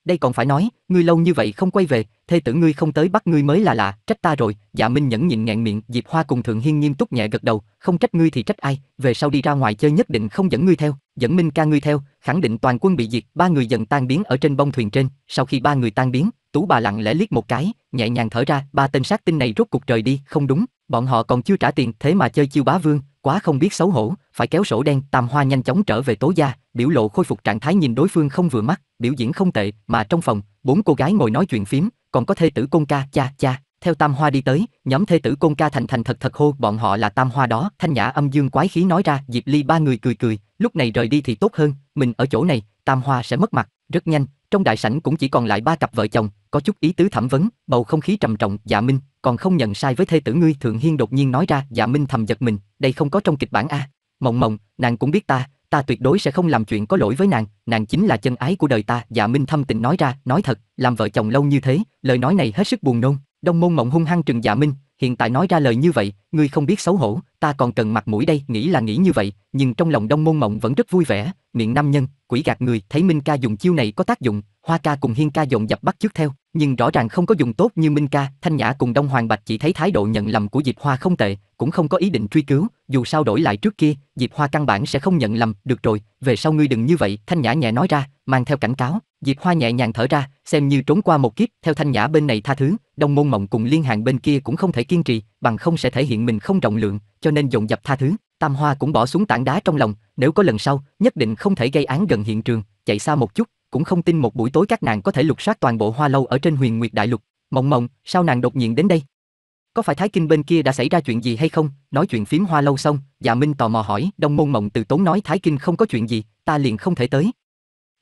đây còn phải nói, ngươi lâu như vậy không quay về, thê tử ngươi không tới bắt ngươi mới là lạ, trách ta rồi, dạ Minh nhẫn nhịn nghẹn miệng, Diệp Hoa cùng Thượng Hiên nghiêm túc nhẹ gật đầu, không trách ngươi thì trách ai, về sau đi ra ngoài chơi nhất định không dẫn ngươi theo, dẫn Minh ca ngươi theo, khẳng định toàn quân bị diệt, ba người dần tan biến ở trên bông thuyền trên, sau khi ba người tan biến, Tú bà lặng lẽ liếc một cái, nhẹ nhàng thở ra, ba tên sát tinh này rốt cục trời đi, không đúng, Bọn họ còn chưa trả tiền, thế mà chơi chiêu bá vương, quá không biết xấu hổ, phải kéo sổ đen, Tam Hoa nhanh chóng trở về Tố gia, biểu lộ khôi phục trạng thái nhìn đối phương không vừa mắt, biểu diễn không tệ, mà trong phòng, bốn cô gái ngồi nói chuyện phím, còn có thê tử Côn ca, cha cha, theo Tam Hoa đi tới, nhóm thê tử Côn ca thành thành thật thật hô, bọn họ là Tam Hoa đó, Thanh Nhã âm dương quái khí nói ra, Diệp Ly ba người cười cười, lúc này rời đi thì tốt hơn, mình ở chỗ này, Tam Hoa sẽ mất mặt, rất nhanh, trong đại sảnh cũng chỉ còn lại ba cặp vợ chồng, có chút ý tứ thẩm vấn, bầu không khí trầm trọng, Dạ Minh, còn không nhận sai với thê tử ngươi thượng hiên đột nhiên nói ra dạ minh thầm giật mình đây không có trong kịch bản a mộng mộng nàng cũng biết ta ta tuyệt đối sẽ không làm chuyện có lỗi với nàng nàng chính là chân ái của đời ta dạ minh thâm tình nói ra nói thật làm vợ chồng lâu như thế lời nói này hết sức buồn nôn đông môn mộng hung hăng trừng dạ minh hiện tại nói ra lời như vậy ngươi không biết xấu hổ ta còn cần mặt mũi đây nghĩ là nghĩ như vậy nhưng trong lòng đông môn mộng vẫn rất vui vẻ miệng nam nhân quỷ gạt người thấy minh ca dùng chiêu này có tác dụng hoa ca cùng hiên ca dồn dập bắt trước theo nhưng rõ ràng không có dùng tốt như Minh Ca, Thanh Nhã cùng Đông Hoàng Bạch chỉ thấy thái độ nhận lầm của Diệp Hoa không tệ, cũng không có ý định truy cứu, dù sao đổi lại trước kia, Diệp Hoa căn bản sẽ không nhận lầm, được rồi, về sau ngươi đừng như vậy, Thanh Nhã nhẹ nói ra, mang theo cảnh cáo, Diệp Hoa nhẹ nhàng thở ra, xem như trốn qua một kiếp, theo Thanh Nhã bên này tha thứ, Đông Môn Mộng cùng Liên Hàng bên kia cũng không thể kiên trì, bằng không sẽ thể hiện mình không trọng lượng, cho nên dồn dập tha thứ, Tam Hoa cũng bỏ xuống tảng đá trong lòng, nếu có lần sau, nhất định không thể gây án gần hiện trường, chạy xa một chút, cũng không tin một buổi tối các nàng có thể lục soát toàn bộ hoa lâu ở trên huyền nguyệt đại lục. Mộng mộng, sao nàng đột nhiên đến đây? Có phải Thái Kinh bên kia đã xảy ra chuyện gì hay không? Nói chuyện phím hoa lâu xong, Dạ Minh tò mò hỏi, Đông Môn Mộng từ tốn nói Thái Kinh không có chuyện gì, ta liền không thể tới.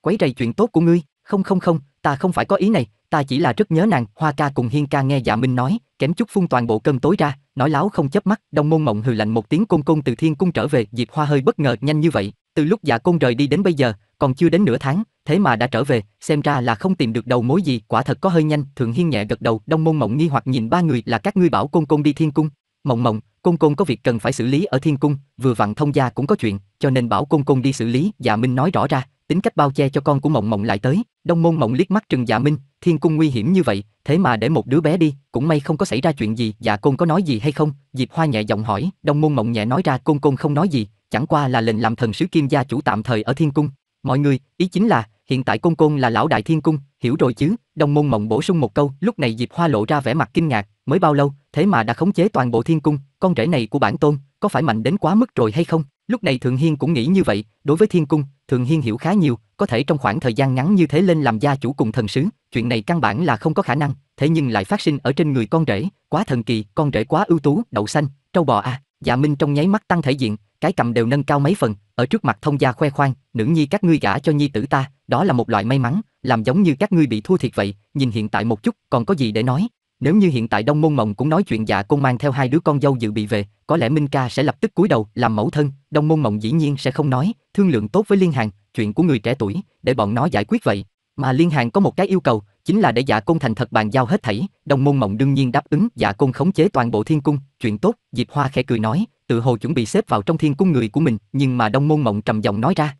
Quấy rầy chuyện tốt của ngươi, không không không, ta không phải có ý này, ta chỉ là rất nhớ nàng, Hoa ca cùng Hiên ca nghe Dạ Minh nói, kém chút phun toàn bộ cơn tối ra, nói láo không chớp mắt, Đông Môn Mộng hừ lạnh một tiếng côn côn từ thiên cung trở về, Diệp Hoa hơi bất ngờ nhanh như vậy, từ lúc Dạ Côn rời đi đến bây giờ, còn chưa đến nửa tháng, thế mà đã trở về, xem ra là không tìm được đầu mối gì, quả thật có hơi nhanh, Thượng Hiên nhẹ gật đầu, Đông Môn Mộng nghi hoặc nhìn ba người, là các ngươi bảo côn côn đi thiên cung, Mộng mộng, Côn Côn có việc cần phải xử lý ở Thiên Cung, vừa vặn thông gia cũng có chuyện, cho nên bảo Côn Côn đi xử lý, Dạ Minh nói rõ ra, tính cách bao che cho con của Mộng Mộng lại tới. Đông Môn Mộng liếc mắt trừng Dạ Minh, Thiên Cung nguy hiểm như vậy, thế mà để một đứa bé đi, cũng may không có xảy ra chuyện gì, Dạ Côn có nói gì hay không? Diệp Hoa nhẹ giọng hỏi, Đông Môn Mộng nhẹ nói ra Côn Côn không nói gì, chẳng qua là lệnh làm thần sứ Kim gia chủ tạm thời ở Thiên Cung. Mọi người, ý chính là, hiện tại Côn Côn là lão đại Thiên Cung, hiểu rồi chứ? Đông Môn Mộng bổ sung một câu, lúc này Diệp Hoa lộ ra vẻ mặt kinh ngạc, mới bao lâu, thế mà đã khống chế toàn bộ thiên cung, con rể này của bản tôn, có phải mạnh đến quá mức rồi hay không? Lúc này Thường Hiên cũng nghĩ như vậy, đối với thiên cung, Thường Hiên hiểu khá nhiều, có thể trong khoảng thời gian ngắn như thế lên làm gia chủ cùng thần sứ, chuyện này căn bản là không có khả năng, thế nhưng lại phát sinh ở trên người con rể, quá thần kỳ, con rể quá ưu tú, đậu xanh, trâu bò à. Dạ Minh trong nháy mắt tăng thể diện, cái cầm đều nâng cao mấy phần, ở trước mặt thông gia khoe khoang, nữ nhi các ngươi gả cho nhi tử ta, đó là một loại may mắn, làm giống như các ngươi bị thua thiệt vậy, nhìn hiện tại một chút, còn có gì để nói, nếu như hiện tại Đông Môn Mộng cũng nói chuyện dạ cô mang theo hai đứa con dâu dự bị về, có lẽ Minh ca sẽ lập tức cúi đầu làm mẫu thân, Đông Môn Mộng dĩ nhiên sẽ không nói, thương lượng tốt với Liên Hàng, chuyện của người trẻ tuổi, để bọn nó giải quyết vậy. Mà Liên Hàng có một cái yêu cầu, chính là để dạ côn thành thật bàn giao hết thảy, Đông Môn Mộng đương nhiên đáp ứng, dạ côn khống chế toàn bộ thiên cung, chuyện tốt, Diệp Hoa khẽ cười nói, tự hồ chuẩn bị xếp vào trong thiên cung người của mình, nhưng mà Đông Môn Mộng trầm giọng nói ra,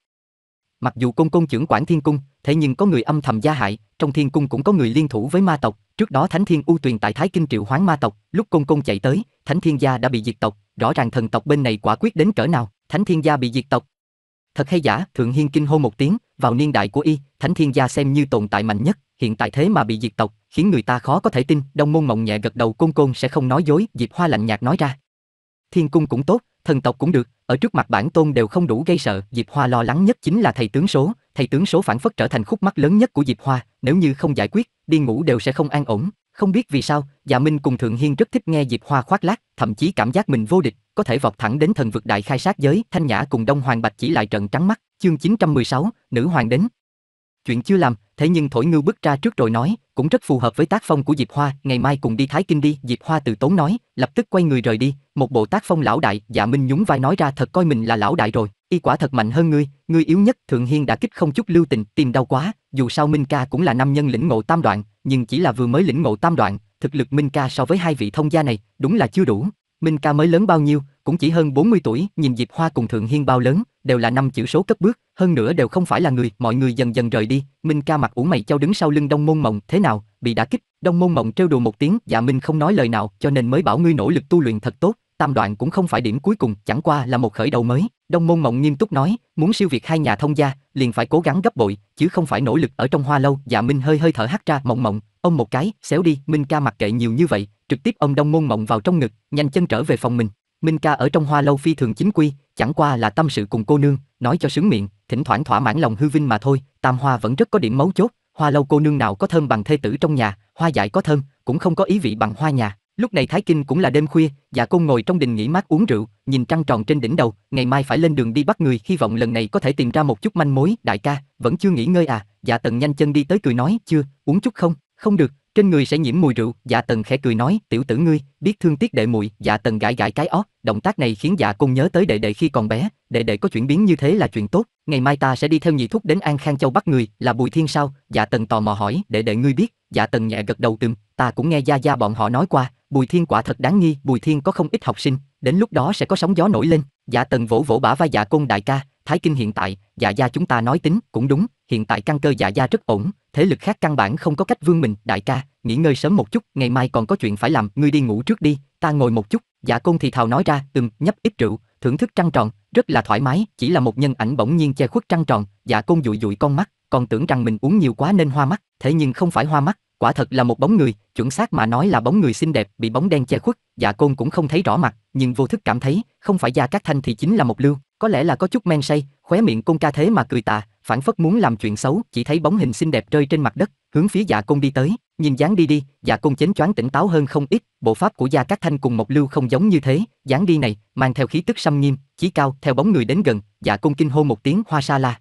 Mặc dù Côn Côn trưởng quản thiên cung, thế nhưng có người âm thầm gia hại, trong thiên cung cũng có người liên thủ với ma tộc, trước đó Thánh Thiên ưu Tuyền tại Thái Kinh triệu hoán ma tộc, lúc Côn Côn chạy tới, Thánh Thiên gia đã bị diệt tộc, rõ ràng thần tộc bên này quả quyết đến cỡ nào, Thánh Thiên gia bị diệt tộc. Thật hay giả, Thượng Hiên kinh hô một tiếng, vào niên đại của y, Thánh Thiên gia xem như tồn tại mạnh nhất, hiện tại thế mà bị diệt tộc, khiến người ta khó có thể tin, Đông Môn Mộng nhẹ gật đầu Côn Côn sẽ không nói dối, Diệp Hoa lạnh nhạt nói ra. Thiên cung cũng tốt, thần tộc cũng được, ở trước mặt bản tôn đều không đủ gây sợ, Diệp Hoa lo lắng nhất chính là thầy tướng số, thầy tướng số phản phất trở thành khúc mắt lớn nhất của Diệp Hoa, nếu như không giải quyết, đi ngủ đều sẽ không an ổn. Không biết vì sao, Dạ Minh cùng Thượng Hiên rất thích nghe Diệp Hoa khoác lác, thậm chí cảm giác mình vô địch, có thể vọt thẳng đến thần vực đại khai sát giới, Thanh Nhã cùng Đông Hoàng Bạch chỉ lại trận trắng mắt. Chương 916, nữ hoàng đến. Chuyện chưa làm, thế nhưng thổi ngưu bước ra trước rồi nói, cũng rất phù hợp với tác phong của Diệp Hoa, ngày mai cùng đi Thái Kinh đi, Diệp Hoa từ tốn nói, lập tức quay người rời đi, một bộ tác phong lão đại, dạ minh nhún vai nói ra thật coi mình là lão đại rồi, y quả thật mạnh hơn ngươi, ngươi yếu nhất, Thượng Hiên đã kích không chút lưu tình, tìm đau quá, dù sao Minh ca cũng là nam nhân lĩnh ngộ tam đoạn, nhưng chỉ là vừa mới lĩnh ngộ tam đoạn, thực lực Minh ca so với hai vị thông gia này, đúng là chưa đủ, Minh ca mới lớn bao nhiêu, cũng chỉ hơn 40 tuổi, nhìn Diệp Hoa cùng Thượng Hiên bao lớn, đều là năm chữ số cấp bước, hơn nữa đều không phải là người, mọi người dần dần rời đi, Minh ca mặt ủ mày cho đứng sau lưng Đông Môn Mộng, thế nào, bị đã kích, Đông Môn Mộng trêu đùa một tiếng, dạ Minh không nói lời nào, cho nên mới bảo ngươi nỗ lực tu luyện thật tốt, tam đoạn cũng không phải điểm cuối cùng, chẳng qua là một khởi đầu mới, Đông Môn Mộng nghiêm túc nói, muốn siêu việt hai nhà thông gia, liền phải cố gắng gấp bội, chứ không phải nỗ lực ở trong hoa lâu, dạ Minh hơi hơi thở hắt ra, Mộng Mộng, ông một cái, xéo đi, Minh ca mặt kệ nhiều như vậy, trực tiếp ông Đông Môn Mộng vào trong ngực, nhanh chân trở về phòng mình. Minh ca ở trong hoa lâu phi thường chính quy, chẳng qua là tâm sự cùng cô nương, nói cho sướng miệng, thỉnh thoảng thỏa mãn lòng hư vinh mà thôi, tam hoa vẫn rất có điểm mấu chốt, hoa lâu cô nương nào có thơm bằng thê tử trong nhà, hoa dại có thơm, cũng không có ý vị bằng hoa nhà. Lúc này Thái Kinh cũng là đêm khuya, Dạ Côn ngồi trong đình nghỉ mát uống rượu, nhìn trăng tròn trên đỉnh đầu, ngày mai phải lên đường đi bắt người, hy vọng lần này có thể tìm ra một chút manh mối, đại ca, vẫn chưa nghỉ ngơi à? Dạ Tần nhanh chân đi tới cười nói, chưa, uống chút không? Không được, trên người sẽ nhiễm mùi rượu dạ tần khẽ cười nói tiểu tử ngươi biết thương tiếc đệ mùi. dạ tần gãi gãi cái ót động tác này khiến dạ cung nhớ tới đệ đệ khi còn bé đệ đệ có chuyển biến như thế là chuyện tốt ngày mai ta sẽ đi theo nhị thúc đến an khang châu bắt người là bùi thiên sao dạ tần tò mò hỏi đệ đệ ngươi biết dạ tần nhẹ gật đầu từng ta cũng nghe gia gia bọn họ nói qua bùi thiên quả thật đáng nghi bùi thiên có không ít học sinh đến lúc đó sẽ có sóng gió nổi lên dạ tần vỗ vỗ bả vai dạ Cung đại ca Thái Kinh hiện tại, dạ gia chúng ta nói tính, cũng đúng, hiện tại căn cơ dạ gia rất ổn, thế lực khác căn bản không có cách vương mình, đại ca, nghỉ ngơi sớm một chút, ngày mai còn có chuyện phải làm, ngươi đi ngủ trước đi, ta ngồi một chút, dạ côn thì thào nói ra, từng nhấp ít rượu, thưởng thức trăng tròn, rất là thoải mái, chỉ là một nhân ảnh bỗng nhiên che khuất trăng tròn, dạ côn dụi dụi con mắt, còn tưởng rằng mình uống nhiều quá nên hoa mắt, thế nhưng không phải hoa mắt, quả thật là một bóng người, chuẩn xác mà nói là bóng người xinh đẹp bị bóng đen che khuất, dạ côn cũng không thấy rõ mặt, nhưng vô thức cảm thấy, không phải gia cát thanh thì chính là một lưu, có lẽ là có chút men say, khóe miệng Côn Ca thế mà cười tà, phản phất muốn làm chuyện xấu, chỉ thấy bóng hình xinh đẹp rơi trên mặt đất, hướng phía Dạ Côn đi tới, nhìn dáng đi đi, Dạ Côn chến choáng tỉnh táo hơn không ít, bộ pháp của Gia Cát Thanh cùng Mộc Lưu không giống như thế, dáng đi này mang theo khí tức sâm nghiêm, chí cao, theo bóng người đến gần, Dạ Côn kinh hô một tiếng Hoa Sa La.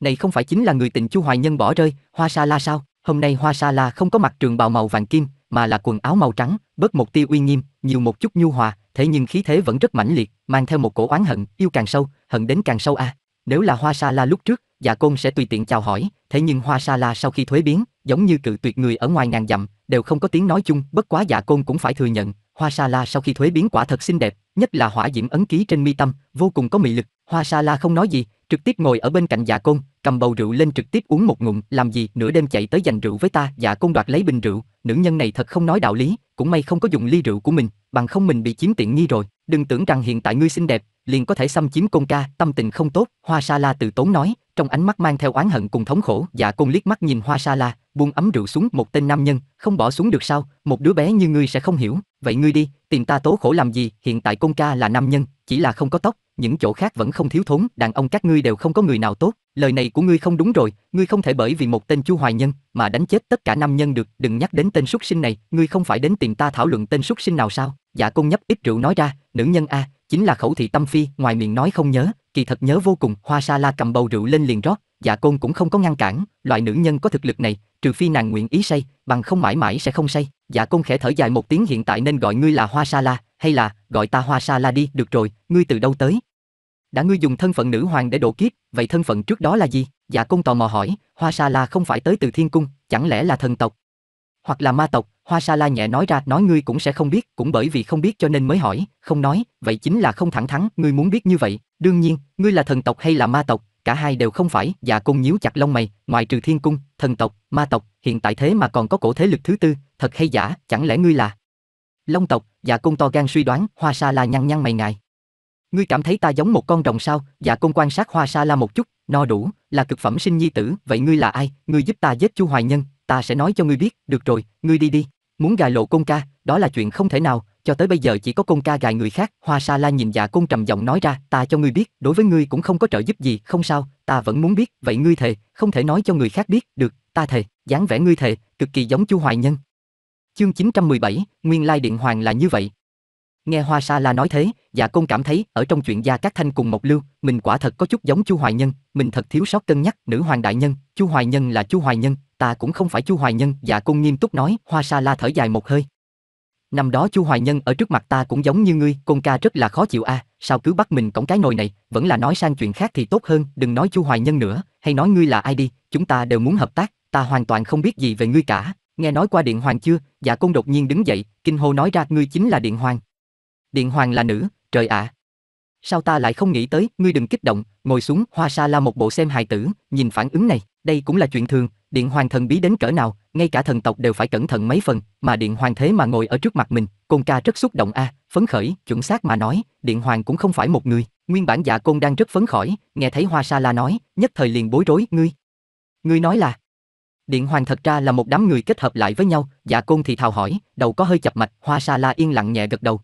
Này không phải chính là người tình Chu Hoài Nhân bỏ rơi, Hoa Sa La sao? Hôm nay Hoa Sa La không có mặt trường bào màu vàng kim, mà là quần áo màu trắng, bớt một tia uy nghiêm, nhiều một chút nhu hòa, thế nhưng khí thế vẫn rất mãnh liệt, mang theo một cổ oán hận, yêu càng sâu, hận đến càng sâu a. À. Nếu là Hoa Sa La lúc trước, Dạ Côn sẽ tùy tiện chào hỏi, thế nhưng Hoa Sa La sau khi thuế biến, giống như cự tuyệt người ở ngoài ngàn dặm, đều không có tiếng nói chung, bất quá Dạ Côn cũng phải thừa nhận, Hoa Sa La sau khi thuế biến quả thật xinh đẹp, nhất là hỏa diễm ấn ký trên mi tâm, vô cùng có mị lực. Hoa Sa La không nói gì, trực tiếp ngồi ở bên cạnh dạ côn, cầm bầu rượu lên trực tiếp uống một ngụm, làm gì, nửa đêm chạy tới giành rượu với ta, dạ côn đoạt lấy bình rượu, nữ nhân này thật không nói đạo lý, cũng may không có dùng ly rượu của mình, bằng không mình bị chiếm tiện nghi rồi đừng tưởng rằng hiện tại ngươi xinh đẹp, liền có thể xâm chiếm côn ca, tâm tình không tốt, Hoa Sa La từ tốn nói, trong ánh mắt mang theo oán hận cùng thống khổ, dạ côn liếc mắt nhìn Hoa Sa La, buông ấm rượu xuống một tên nam nhân, không bỏ xuống được sao, một đứa bé như ngươi sẽ không hiểu, vậy ngươi đi, tìm ta tố khổ làm gì, hiện tại côn ca là nam nhân, chỉ là không có tóc, những chỗ khác vẫn không thiếu thốn, đàn ông các ngươi đều không có người nào tốt, lời này của ngươi không đúng rồi, ngươi không thể bởi vì một tên Chu Hoài Nhân mà đánh chết tất cả nam nhân được, đừng nhắc đến tên súc sinh này, ngươi không phải đến tìm ta thảo luận tên súc sinh nào sao? Dạ Côn nhấp ít rượu nói ra, nữ nhân a, chính là khẩu thị tâm phi, ngoài miệng nói không nhớ, kỳ thật nhớ vô cùng. Hoa Sa La cầm bầu rượu lên liền rót, Dạ Côn cũng không có ngăn cản, loại nữ nhân có thực lực này, trừ phi nàng nguyện ý say, bằng không mãi mãi sẽ không say. Dạ Côn khẽ thở dài một tiếng, hiện tại nên gọi ngươi là Hoa Sa La, hay là gọi ta Hoa Sa La đi, được rồi, ngươi từ đâu tới? Đã ngươi dùng thân phận nữ hoàng để độ kiếp, vậy thân phận trước đó là gì? Dạ Côn tò mò hỏi, Hoa Sa La không phải tới từ Thiên cung, chẳng lẽ là thần tộc? Hoặc là ma tộc, Hoa Sa La nhẹ nói ra, nói ngươi cũng sẽ không biết, cũng bởi vì không biết cho nên mới hỏi, không nói, vậy chính là không thẳng thắn, ngươi muốn biết như vậy, đương nhiên, ngươi là thần tộc hay là ma tộc, cả hai đều không phải, dạ cung nhíu chặt lông mày, ngoài trừ thiên cung, thần tộc, ma tộc, hiện tại thế mà còn có cổ thế lực thứ tư, thật hay giả, chẳng lẽ ngươi là Long tộc, dạ cung to gan suy đoán, Hoa Sa La nhăn nhăn mày ngài. Ngươi cảm thấy ta giống một con rồng sao? Dạ cung quan sát Hoa Sa La một chút, no đủ, là cực phẩm sinh nhi tử, vậy ngươi là ai? Ngươi giúp ta giết Chu Hoài Nhân, ta sẽ nói cho ngươi biết, được rồi, ngươi đi đi. Muốn gài lộ côn ca, đó là chuyện không thể nào, cho tới bây giờ chỉ có côn ca gài người khác. Hoa Sa La nhìn dạ côn trầm giọng nói ra, ta cho ngươi biết, đối với ngươi cũng không có trợ giúp gì, không sao, ta vẫn muốn biết, vậy ngươi thề, không thể nói cho người khác biết, được, ta thề, dáng vẻ ngươi thề, cực kỳ giống Chu Hoài Nhân. Chương 917, nguyên lai điện hoàng là như vậy. Nghe Hoa Sa La nói thế, Dạ Công cảm thấy ở trong chuyện gia các thanh cùng Mộc Lưu, mình quả thật có chút giống Chu Hoài Nhân, mình thật thiếu sót cân nhắc, nữ hoàng đại nhân, Chu Hoài Nhân là Chu Hoài Nhân, ta cũng không phải Chu Hoài Nhân, dạ cung nghiêm túc nói, Hoa Sa La thở dài một hơi. Năm đó Chu Hoài Nhân ở trước mặt ta cũng giống như ngươi, con ca rất là khó chịu a, à, sao cứ bắt mình cõng cái nồi này, vẫn là nói sang chuyện khác thì tốt hơn, đừng nói Chu Hoài Nhân nữa, hay nói ngươi là ai đi, chúng ta đều muốn hợp tác, ta hoàn toàn không biết gì về ngươi cả. Nghe nói qua Điện Hoàng chưa? Dạ Cung đột nhiên đứng dậy, kinh hô nói ra ngươi chính là Điện Hoàng. Điện Hoàng là nữ, trời ạ. À. Sao ta lại không nghĩ tới, ngươi đừng kích động, ngồi xuống, Hoa Sa La một bộ xem hài tử, nhìn phản ứng này. Đây cũng là chuyện thường, Điện Hoàng thần bí đến cỡ nào, ngay cả thần tộc đều phải cẩn thận mấy phần, mà Điện Hoàng thế mà ngồi ở trước mặt mình, Côn ca rất xúc động a, à, phấn khởi, chuẩn xác mà nói, Điện Hoàng cũng không phải một người, nguyên bản Dạ Côn đang rất phấn khởi, nghe thấy Hoa Sa La nói, nhất thời liền bối rối, ngươi, ngươi nói là Điện Hoàng thật ra là một đám người kết hợp lại với nhau, Dạ Côn thì thào hỏi, đầu có hơi chập mạch, Hoa Sa La yên lặng nhẹ gật đầu.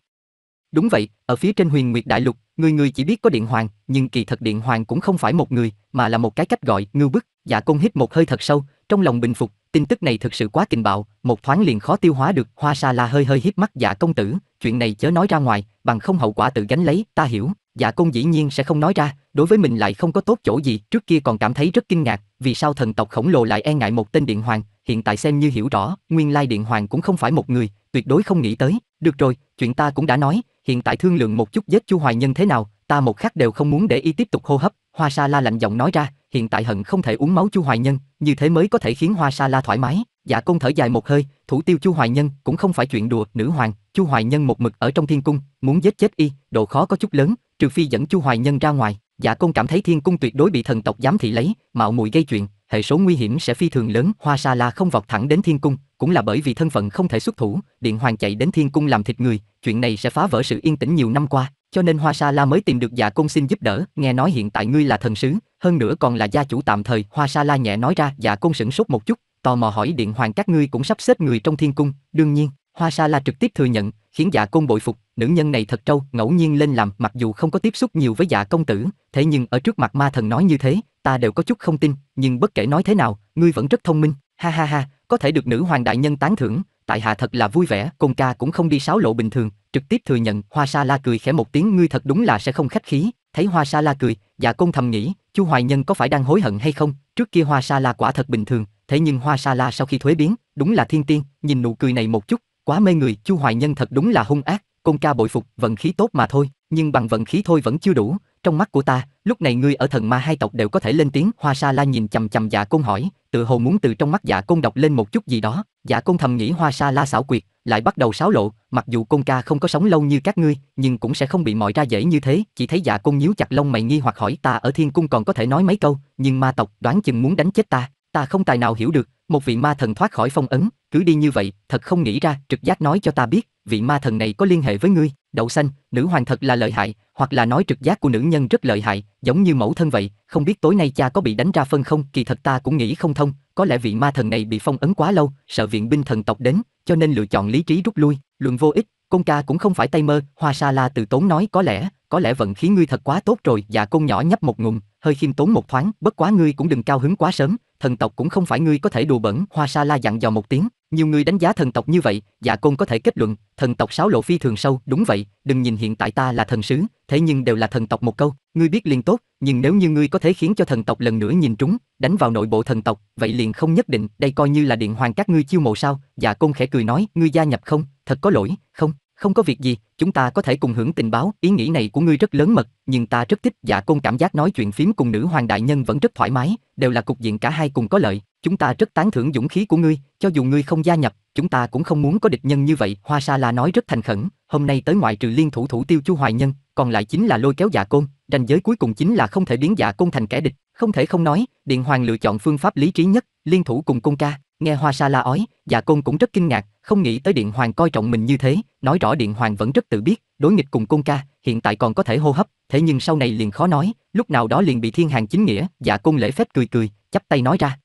Đúng vậy, ở phía trên Huyền Nguyệt Đại Lục, Người người chỉ biết có Điện Hoàng, nhưng kỳ thật Điện Hoàng cũng không phải một người, mà là một cái cách gọi, ngưu bức, dạ công hít một hơi thật sâu, trong lòng bình phục, tin tức này thực sự quá kinh bạo, một thoáng liền khó tiêu hóa được, Hoa Sa La hơi hơi híp mắt dạ công tử, chuyện này chớ nói ra ngoài, bằng không hậu quả tự gánh lấy, ta hiểu, dạ công dĩ nhiên sẽ không nói ra, đối với mình lại không có tốt chỗ gì, trước kia còn cảm thấy rất kinh ngạc, vì sao thần tộc khổng lồ lại e ngại một tên Điện Hoàng, hiện tại xem như hiểu rõ, nguyên lai Điện Hoàng cũng không phải một người, tuyệt đối không nghĩ tới, được rồi, chuyện ta cũng đã nói, hiện tại thương lượng một chút giết Chu Hoài Nhân thế nào, ta một khắc đều không muốn để y tiếp tục hô hấp, Hoa Sa La lạnh giọng nói ra, hiện tại hận không thể uống máu Chu Hoài Nhân, như thế mới có thể khiến Hoa Sa La thoải mái. Dạ công thở dài một hơi, thủ tiêu Chu Hoài Nhân cũng không phải chuyện đùa, nữ hoàng, Chu Hoài Nhân một mực ở trong thiên cung, muốn giết chết y, độ khó có chút lớn, trừ phi dẫn Chu Hoài Nhân ra ngoài. Dạ công cảm thấy thiên cung tuyệt đối bị thần tộc giám thị lấy, mạo muội gây chuyện, hệ số nguy hiểm sẽ phi thường lớn. Hoa Sa La không vọt thẳng đến thiên cung, cũng là bởi vì thân phận không thể xuất thủ, điện hoàng chạy đến thiên cung làm thịt người, chuyện này sẽ phá vỡ sự yên tĩnh nhiều năm qua, cho nên Hoa Sa La mới tìm được Dạ Cung xin giúp đỡ, nghe nói hiện tại ngươi là thần sứ, hơn nữa còn là gia chủ tạm thời, Hoa Sa La nhẹ nói ra, Dạ Cung sửng sốt một chút, tò mò hỏi điện hoàng các ngươi cũng sắp xếp người trong thiên cung, đương nhiên, Hoa Sa La trực tiếp thừa nhận, khiến Dạ Cung bội phục, nữ nhân này thật trâu, ngẫu nhiên lên làm, mặc dù không có tiếp xúc nhiều với Dạ công tử, thế nhưng ở trước mặt ma thần nói như thế, ta đều có chút không tin, nhưng bất kể nói thế nào, ngươi vẫn rất thông minh, ha ha ha, có thể được nữ hoàng đại nhân tán thưởng, tại hạ thật là vui vẻ, Côn ca cũng không đi sáo lộ bình thường, trực tiếp thừa nhận, Hoa Sa La cười khẽ một tiếng, ngươi thật đúng là sẽ không khách khí, thấy Hoa Sa La cười, Dạ Côn thầm nghĩ, Chu Hoài Nhân có phải đang hối hận hay không, trước kia Hoa Sa La quả thật bình thường, thế nhưng Hoa Sa La sau khi thuế biến, đúng là thiên tiên, nhìn nụ cười này một chút, quá mê người, Chu Hoài Nhân thật đúng là hung ác, Côn ca bội phục, vận khí tốt mà thôi, nhưng bằng vận khí thôi vẫn chưa đủ, trong mắt của ta, lúc này ngươi ở thần ma hai tộc đều có thể lên tiếng. Hoa Sa La nhìn chầm chầm Dạ Côn hỏi, tự hồ muốn từ trong mắt Dạ Côn đọc lên một chút gì đó. Dạ Côn thầm nghĩ Hoa Sa La xảo quyệt, lại bắt đầu sáo lộ, mặc dù Côn ca không có sống lâu như các ngươi, nhưng cũng sẽ không bị mọi ra dễ như thế. Chỉ thấy Dạ Côn nhíu chặt lông mày nghi hoặc hỏi ta ở thiên cung còn có thể nói mấy câu, nhưng ma tộc đoán chừng muốn đánh chết ta ta không tài nào hiểu được, một vị ma thần thoát khỏi phong ấn, cứ đi như vậy, thật không nghĩ ra, trực giác nói cho ta biết, vị ma thần này có liên hệ với ngươi, đậu xanh, nữ hoàng thật là lợi hại, hoặc là nói trực giác của nữ nhân rất lợi hại, giống như mẫu thân vậy, không biết tối nay cha có bị đánh ra phân không, kỳ thật ta cũng nghĩ không thông, có lẽ vị ma thần này bị phong ấn quá lâu, sợ viện binh thần tộc đến, cho nên lựa chọn lý trí rút lui, luận vô ích, công ca cũng không phải tay mơ, hoa sa la từ tốn nói có lẽ, có lẽ vận khí ngươi thật quá tốt rồi dạ côn nhỏ nhấp một ngụm hơi khiêm tốn một thoáng bất quá ngươi cũng đừng cao hứng quá sớm thần tộc cũng không phải ngươi có thể đùa bẩn hoa sa la dặn dò một tiếng nhiều người đánh giá thần tộc như vậy dạ côn có thể kết luận thần tộc sáu lộ phi thường sâu đúng vậy đừng nhìn hiện tại ta là thần sứ thế nhưng đều là thần tộc một câu ngươi biết liền tốt nhưng nếu như ngươi có thể khiến cho thần tộc lần nữa nhìn trúng đánh vào nội bộ thần tộc vậy liền không nhất định đây coi như là điện hoàng các ngươi chiêu mộ sao dạ côn khẽ cười nói ngươi gia nhập không thật có lỗi không không có việc gì, chúng ta có thể cùng hưởng tình báo, ý nghĩ này của ngươi rất lớn mật, nhưng ta rất thích dạ côn cảm giác nói chuyện phím cùng nữ hoàng đại nhân vẫn rất thoải mái, đều là cục diện cả hai cùng có lợi, chúng ta rất tán thưởng dũng khí của ngươi, cho dù ngươi không gia nhập, chúng ta cũng không muốn có địch nhân như vậy. Hoa Sa La nói rất thành khẩn, hôm nay tới ngoại trừ liên thủ thủ tiêu Chu Hoài Nhân, còn lại chính là lôi kéo dạ côn, ranh giới cuối cùng chính là không thể biến dạ côn thành kẻ địch, không thể không nói, Điện Hoàng lựa chọn phương pháp lý trí nhất, liên thủ cùng côn ca, Nghe Hoa Sa la ói, Dạ Côn cũng rất kinh ngạc, không nghĩ tới Điện Hoàng coi trọng mình như thế, nói rõ Điện Hoàng vẫn rất tự biết, đối nghịch cùng Côn ca, hiện tại còn có thể hô hấp, thế nhưng sau này liền khó nói, lúc nào đó liền bị thiên hàng chính nghĩa, Dạ Côn lễ phép cười cười, chắp tay nói ra.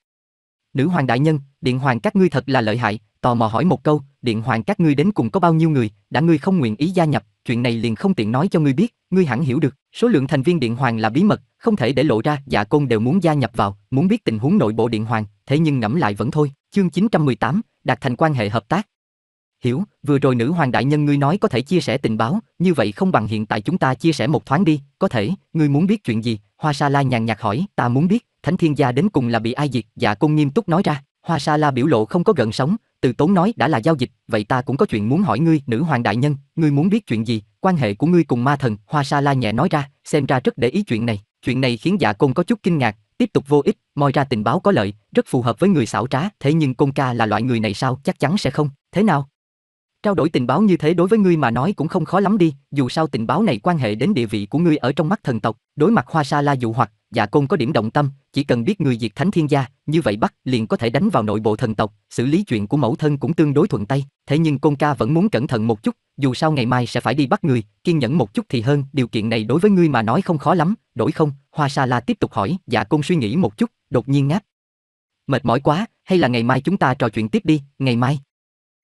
Nữ hoàng đại nhân, Điện Hoàng các ngươi thật là lợi hại, tò mò hỏi một câu, Điện Hoàng các ngươi đến cùng có bao nhiêu người, đã ngươi không nguyện ý gia nhập, chuyện này liền không tiện nói cho ngươi biết, ngươi hẳn hiểu được, số lượng thành viên Điện Hoàng là bí mật, không thể để lộ ra, Dạ Côn đều muốn gia nhập vào, muốn biết tình huống nội bộ Điện Hoàng, thế nhưng ngẫm lại vẫn thôi. Chương 918, đạt thành quan hệ hợp tác. Hiểu, vừa rồi nữ hoàng đại nhân ngươi nói có thể chia sẻ tình báo, như vậy không bằng hiện tại chúng ta chia sẻ một thoáng đi, có thể, ngươi muốn biết chuyện gì? Hoa Sa La nhàn nhạt hỏi, ta muốn biết, Thánh Thiên Gia đến cùng là bị ai diệt, dạ cung nghiêm túc nói ra. Hoa Sa La biểu lộ không có gần sóng, từ tốn nói đã là giao dịch, vậy ta cũng có chuyện muốn hỏi ngươi, nữ hoàng đại nhân, ngươi muốn biết chuyện gì, quan hệ của ngươi cùng ma thần, Hoa Sa La nhẹ nói ra, xem ra rất để ý chuyện này. Chuyện này khiến dạ công có chút kinh ngạc, tiếp tục vô ích, moi ra tình báo có lợi, rất phù hợp với người xảo trá, thế nhưng Côn ca là loại người này sao, chắc chắn sẽ không. Thế nào? Trao đổi tình báo như thế đối với ngươi mà nói cũng không khó lắm đi, dù sao tình báo này quan hệ đến địa vị của ngươi ở trong mắt thần tộc, đối mặt Hoa Sa La dụ hoặc, Dạ Côn có điểm động tâm, chỉ cần biết người diệt Thánh Thiên Gia, như vậy bắt liền có thể đánh vào nội bộ thần tộc, xử lý chuyện của mẫu thân cũng tương đối thuận tay, thế nhưng Côn ca vẫn muốn cẩn thận một chút, dù sao ngày mai sẽ phải đi bắt người, kiên nhẫn một chút thì hơn, điều kiện này đối với ngươi mà nói không khó lắm, đổi không? Hoa Sa La tiếp tục hỏi, Dạ Côn suy nghĩ một chút, đột nhiên ngáp. Mệt mỏi quá, hay là ngày mai chúng ta trò chuyện tiếp đi, ngày mai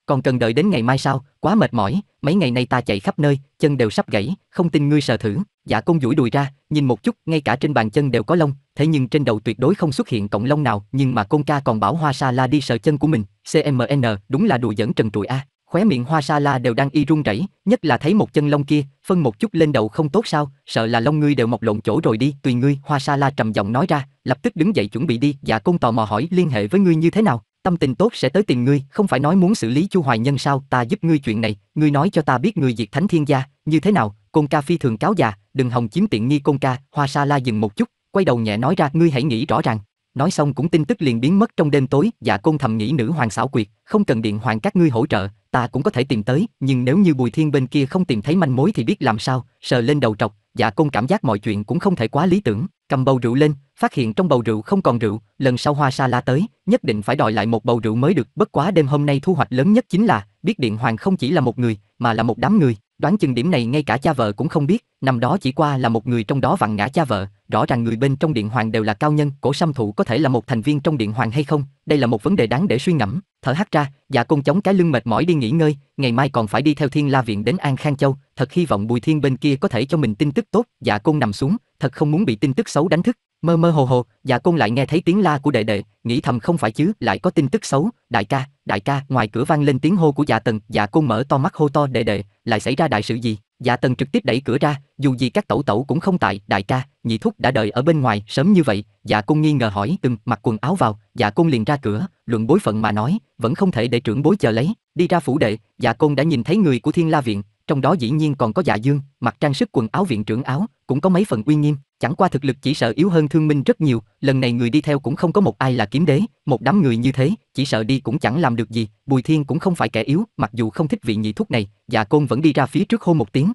còn cần đợi đến ngày mai sao, quá mệt mỏi, mấy ngày nay ta chạy khắp nơi, chân đều sắp gãy, không tin ngươi sờ thử. Dạ công duỗi đùi ra, nhìn một chút, ngay cả trên bàn chân đều có lông, thế nhưng trên đầu tuyệt đối không xuất hiện cộng lông nào, nhưng mà con ca còn bảo Hoa Sa La đi sờ chân của mình, CMN, đúng là đùa giỡn trần trụi a. Khóe miệng Hoa Sa La đều đang y run rẩy, nhất là thấy một chân lông kia, phân một chút lên đầu không tốt sao, sợ là lông ngươi đều mọc lộn chỗ rồi đi, tùy ngươi, Hoa Sa La trầm giọng nói ra, lập tức đứng dậy chuẩn bị đi, dạ công tò mò hỏi liên hệ với ngươi như thế nào, tâm tình tốt sẽ tới tìm ngươi, không phải nói muốn xử lý Chu Hoài Nhân sao, ta giúp ngươi chuyện này, ngươi nói cho ta biết người diệt Thánh Thiên gia, như thế nào, Côn ca phi thường cáo già, đừng hòng chiếm tiện nghi Côn ca, Hoa Sa La dừng một chút, quay đầu nhẹ nói ra, ngươi hãy nghĩ rõ ràng. Nói xong cũng tin tức liền biến mất trong đêm tối, dạ Côn thầm nghĩ nữ hoàng xảo quyệt, không cần điện hoàng các ngươi hỗ trợ, ta cũng có thể tìm tới, nhưng nếu như Bùi Thiên bên kia không tìm thấy manh mối thì biết làm sao, sờ lên đầu trọc, dạ Côn cảm giác mọi chuyện cũng không thể quá lý tưởng cầm bầu rượu lên, phát hiện trong bầu rượu không còn rượu, lần sau Hoa Sa La tới, nhất định phải đòi lại một bầu rượu mới được, bất quá đêm hôm nay thu hoạch lớn nhất chính là, biết Điện Hoàng không chỉ là một người, mà là một đám người. Đoán chừng điểm này ngay cả cha vợ cũng không biết, nằm đó chỉ qua là một người trong đó vặn ngã cha vợ, rõ ràng người bên trong điện hoàng đều là cao nhân, cổ sâm thụ có thể là một thành viên trong điện hoàng hay không, đây là một vấn đề đáng để suy ngẫm. Thở hắt ra, dạ côn chống cái lưng mệt mỏi đi nghỉ ngơi, ngày mai còn phải đi theo Thiên La viện đến An Khang Châu, thật hy vọng Bùi Thiên bên kia có thể cho mình tin tức tốt, dạ côn nằm xuống, thật không muốn bị tin tức xấu đánh thức. Mơ mơ hồ hồ, dạ côn lại nghe thấy tiếng la của đệ đệ, nghĩ thầm không phải chứ, lại có tin tức xấu, đại ca, đại ca ngoài cửa vang lên tiếng hô của dạ tần dạ côn mở to mắt hô to đệ đệ lại xảy ra đại sự gì dạ tần trực tiếp đẩy cửa ra dù gì các tẩu tẩu cũng không tại đại ca nhị thúc đã đợi ở bên ngoài sớm như vậy dạ côn nghi ngờ hỏi từng mặc quần áo vào dạ côn liền ra cửa luận bối phận mà nói vẫn không thể để trưởng bối chờ lấy đi ra phủ đệ dạ côn đã nhìn thấy người của thiên la viện trong đó dĩ nhiên còn có dạ dương mặc trang sức quần áo viện trưởng áo cũng có mấy phần uy nghiêm Chẳng qua thực lực chỉ sợ yếu hơn thương minh rất nhiều, lần này người đi theo cũng không có một ai là kiếm đế, một đám người như thế, chỉ sợ đi cũng chẳng làm được gì, Bùi Thiên cũng không phải kẻ yếu, mặc dù không thích vị nhị thuốc này, dạ côn vẫn đi ra phía trước hô một tiếng.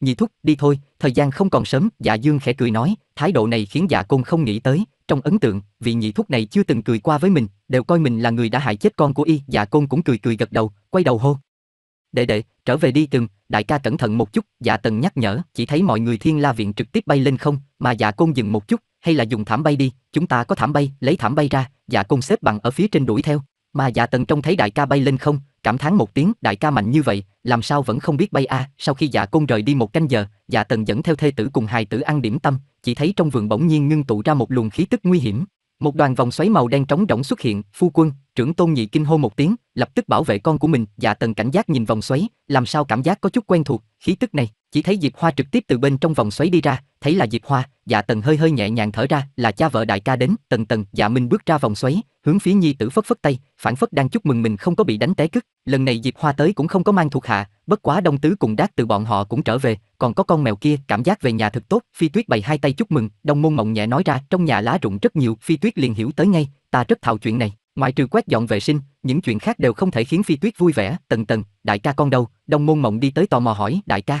Nhị thúc, đi thôi, thời gian không còn sớm, dạ dương khẽ cười nói, thái độ này khiến dạ côn không nghĩ tới, trong ấn tượng, vị nhị thúc này chưa từng cười qua với mình, đều coi mình là người đã hại chết con của y, dạ côn cũng cười cười gật đầu, quay đầu hô. Đệ đệ, trở về đi từng đại ca cẩn thận một chút, dạ tần nhắc nhở, chỉ thấy mọi người thiên la viện trực tiếp bay lên không, mà dạ côn dừng một chút, hay là dùng thảm bay đi, chúng ta có thảm bay, lấy thảm bay ra, dạ côn xếp bằng ở phía trên đuổi theo, mà dạ tần trông thấy đại ca bay lên không, cảm thán một tiếng, đại ca mạnh như vậy, làm sao vẫn không biết bay a, à? sau khi dạ côn rời đi một canh giờ, dạ tần dẫn theo thê tử cùng hài tử ăn điểm tâm, chỉ thấy trong vườn bỗng nhiên ngưng tụ ra một luồng khí tức nguy hiểm, một đoàn vòng xoáy màu đen trống rỗng xuất hiện, phu quân, trưởng tôn nhị kinh hô một tiếng, lập tức bảo vệ con của mình, dạ tần cảnh giác nhìn vòng xoáy, làm sao cảm giác có chút quen thuộc, khí tức này, chỉ thấy Diệp Hoa trực tiếp từ bên trong vòng xoáy đi ra, thấy là Diệp Hoa, dạ tần hơi hơi nhẹ nhàng thở ra, là cha vợ đại ca đến, tần tần, dạ minh bước ra vòng xoáy, hướng phía nhi tử phất phất tay, phản phất đang chúc mừng mình không có bị đánh té cứt, lần này Diệp Hoa tới cũng không có mang thuộc hạ, Bất quá Đông Tứ cùng Đát từ bọn họ cũng trở về, còn có con mèo kia, cảm giác về nhà thật tốt, Phi Tuyết bày hai tay chúc mừng, Đông Môn Mộng nhẹ nói ra, trong nhà lá rụng rất nhiều, Phi Tuyết liền hiểu tới ngay, ta rất thạo chuyện này, ngoại trừ quét dọn vệ sinh, những chuyện khác đều không thể khiến Phi Tuyết vui vẻ, Tần Tần, đại ca con đâu, Đông Môn Mộng đi tới tò mò hỏi, đại ca,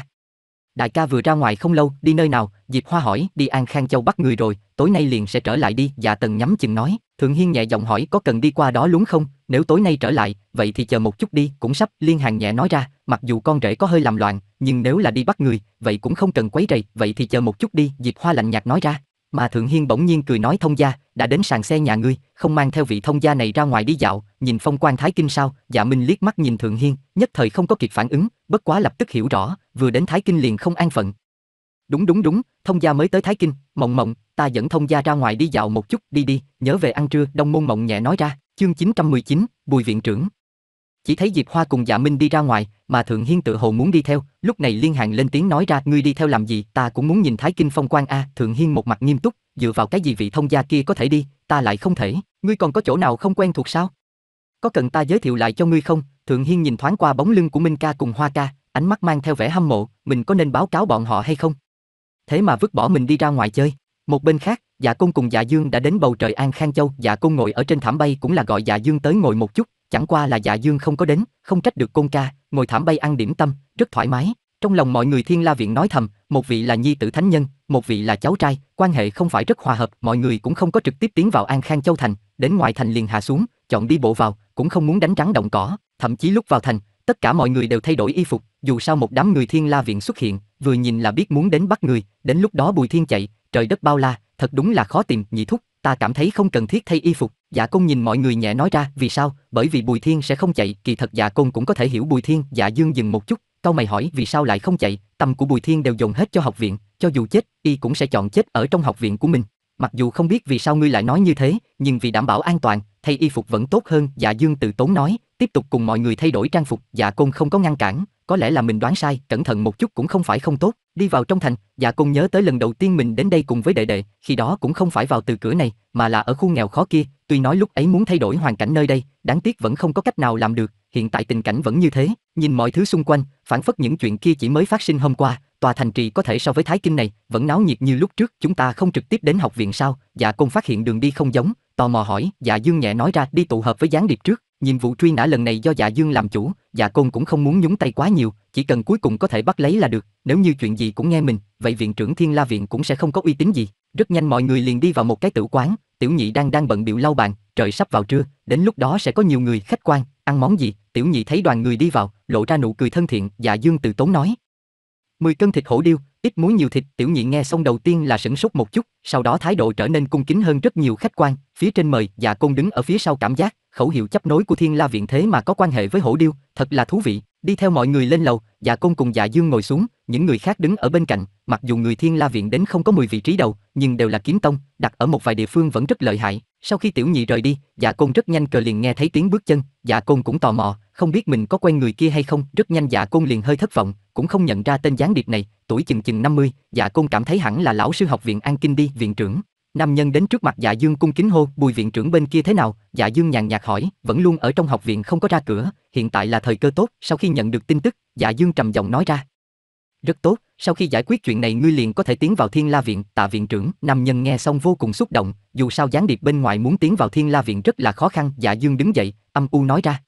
Đại ca vừa ra ngoài không lâu, đi nơi nào? Diệp Hoa hỏi, đi An Khang Châu bắt người rồi, tối nay liền sẽ trở lại đi, dạ tần nhắm chừng nói. Thượng Hiên nhẹ giọng hỏi có cần đi qua đó luôn không, nếu tối nay trở lại, vậy thì chờ một chút đi, cũng sắp, Liên Hàng nhẹ nói ra, mặc dù con rể có hơi làm loạn, nhưng nếu là đi bắt người, vậy cũng không cần quấy rầy, vậy thì chờ một chút đi, Diệp Hoa lạnh nhạt nói ra. Mà Thượng Hiên bỗng nhiên cười nói thông gia, đã đến sàn xe nhà ngươi, không mang theo vị thông gia này ra ngoài đi dạo, nhìn phong quan Thái Kinh sao, dạ Minh liếc mắt nhìn Thượng Hiên, nhất thời không có kịp phản ứng, bất quá lập tức hiểu rõ, vừa đến Thái Kinh liền không an phận. Đúng đúng đúng, thông gia mới tới Thái Kinh, mộng mộng, ta dẫn thông gia ra ngoài đi dạo một chút, đi đi, nhớ về ăn trưa, đông môn mộng nhẹ nói ra, chương 919, bùi viện trưởng, chỉ thấy Diệp Hoa cùng Dạ Minh đi ra ngoài, mà Thượng Hiên tự hồ muốn đi theo, lúc này Liên Hàng lên tiếng nói ra, ngươi đi theo làm gì, ta cũng muốn nhìn Thái Kinh phong quan a, Thượng Hiên một mặt nghiêm túc, dựa vào cái gì vị thông gia kia có thể đi, ta lại không thể, ngươi còn có chỗ nào không quen thuộc sao? Có cần ta giới thiệu lại cho ngươi không? Thượng Hiên nhìn thoáng qua bóng lưng của Minh ca cùng Hoa ca, ánh mắt mang theo vẻ hâm mộ, mình có nên báo cáo bọn họ hay không? Thế mà vứt bỏ mình đi ra ngoài chơi. Một bên khác, Dạ Công cùng Dạ Dương đã đến bầu trời An Khang Châu, Dạ Công ngồi ở trên thảm bay cũng là gọi Dạ Dương tới ngồi một chút, Chẳng qua là dạ dương không có đến, không trách được côn ca, ngồi thảm bay ăn điểm tâm, rất thoải mái. Trong lòng mọi người thiên la viện nói thầm, một vị là nhi tử thánh nhân, một vị là cháu trai, quan hệ không phải rất hòa hợp, mọi người cũng không có trực tiếp tiến vào An Khang Châu Thành, đến ngoài thành liền hạ xuống, chọn đi bộ vào, cũng không muốn đánh trắng động cỏ, thậm chí lúc vào thành, tất cả mọi người đều thay đổi y phục, dù sao một đám người thiên la viện xuất hiện, vừa nhìn là biết muốn đến bắt người, đến lúc đó Bùi Thiên chạy, trời đất bao la, thật đúng là khó tìm, nhị thúc, ta cảm thấy không cần thiết thay y phục, Dạ Côn nhìn mọi người nhẹ nói ra, vì sao? Bởi vì Bùi Thiên sẽ không chạy, kỳ thật Dạ Côn cũng có thể hiểu Bùi Thiên, Dạ Dương dừng một chút, câu mày hỏi vì sao lại không chạy, tâm của Bùi Thiên đều dồn hết cho học viện, cho dù chết, y cũng sẽ chọn chết ở trong học viện của mình. Mặc dù không biết vì sao ngươi lại nói như thế, nhưng vì đảm bảo an toàn, thay y phục vẫn tốt hơn, Dạ Dương tự tốn nói, tiếp tục cùng mọi người thay đổi trang phục, Dạ Côn không có ngăn cản, có lẽ là mình đoán sai, cẩn thận một chút cũng không phải không tốt. Đi vào trong thành, Dạ Côn nhớ tới lần đầu tiên mình đến đây cùng với đệ đệ, khi đó cũng không phải vào từ cửa này, mà là ở khu nghèo khó kia, tuy nói lúc ấy muốn thay đổi hoàn cảnh nơi đây, đáng tiếc vẫn không có cách nào làm được, hiện tại tình cảnh vẫn như thế, nhìn mọi thứ xung quanh, phản phất những chuyện kia chỉ mới phát sinh hôm qua, tòa thành trì có thể so với Thái Kinh này, vẫn náo nhiệt như lúc trước, chúng ta không trực tiếp đến học viện sao? Dạ Côn phát hiện đường đi không giống, tò mò hỏi, Dạ Dương nhẹ nói ra đi tụ hợp với gián điệp trước, Nhiệm vụ truy nã lần này do Dạ Dương làm chủ, Dạ Côn cũng không muốn nhúng tay quá nhiều, chỉ cần cuối cùng có thể bắt lấy là được, nếu như chuyện gì cũng nghe mình, vậy viện trưởng Thiên La viện cũng sẽ không có uy tín gì. Rất nhanh mọi người liền đi vào một cái tử quán, Tiểu Nhị đang đang bận bịu lau bàn, trời sắp vào trưa, đến lúc đó sẽ có nhiều người khách quan, ăn món gì? Tiểu Nhị thấy đoàn người đi vào, lộ ra nụ cười thân thiện, Dạ Dương từ tốn nói: mười cân thịt hổ điêu, ít muối nhiều thịt." Tiểu Nhị nghe xong đầu tiên là sửng sốt một chút, sau đó thái độ trở nên cung kính hơn rất nhiều khách quan, phía trên mời, Dạ Côn đứng ở phía sau cảm giác khẩu hiệu chấp nối của Thiên La Viện thế mà có quan hệ với hổ điêu, thật là thú vị. Đi theo mọi người lên lầu, Dạ Côn cùng Dạ Dương ngồi xuống, những người khác đứng ở bên cạnh, mặc dù người Thiên La Viện đến không có 10 vị trí đầu, nhưng đều là kiếm tông, đặt ở một vài địa phương vẫn rất lợi hại. Sau khi tiểu nhị rời đi, Dạ Côn rất nhanh cờ liền nghe thấy tiếng bước chân, Dạ Côn cũng tò mò, không biết mình có quen người kia hay không, rất nhanh Dạ Côn liền hơi thất vọng, cũng không nhận ra tên gián điệp này, tuổi chừng chừng 50, Dạ Côn cảm thấy hẳn là lão sư học viện An Kinh đi, viện trưởng, Nam nhân đến trước mặt Dạ Dương cung kính hô, "Bùi viện trưởng bên kia thế nào?" Dạ Dương nhàn nhạt hỏi, vẫn luôn ở trong học viện không có ra cửa, hiện tại là thời cơ tốt, sau khi nhận được tin tức, Dạ Dương trầm giọng nói ra. "Rất tốt, sau khi giải quyết chuyện này ngươi liền có thể tiến vào Thiên La viện, Tạ viện trưởng." Nam nhân nghe xong vô cùng xúc động, dù sao gián điệp bên ngoài muốn tiến vào Thiên La viện rất là khó khăn, Dạ Dương đứng dậy, âm u nói ra.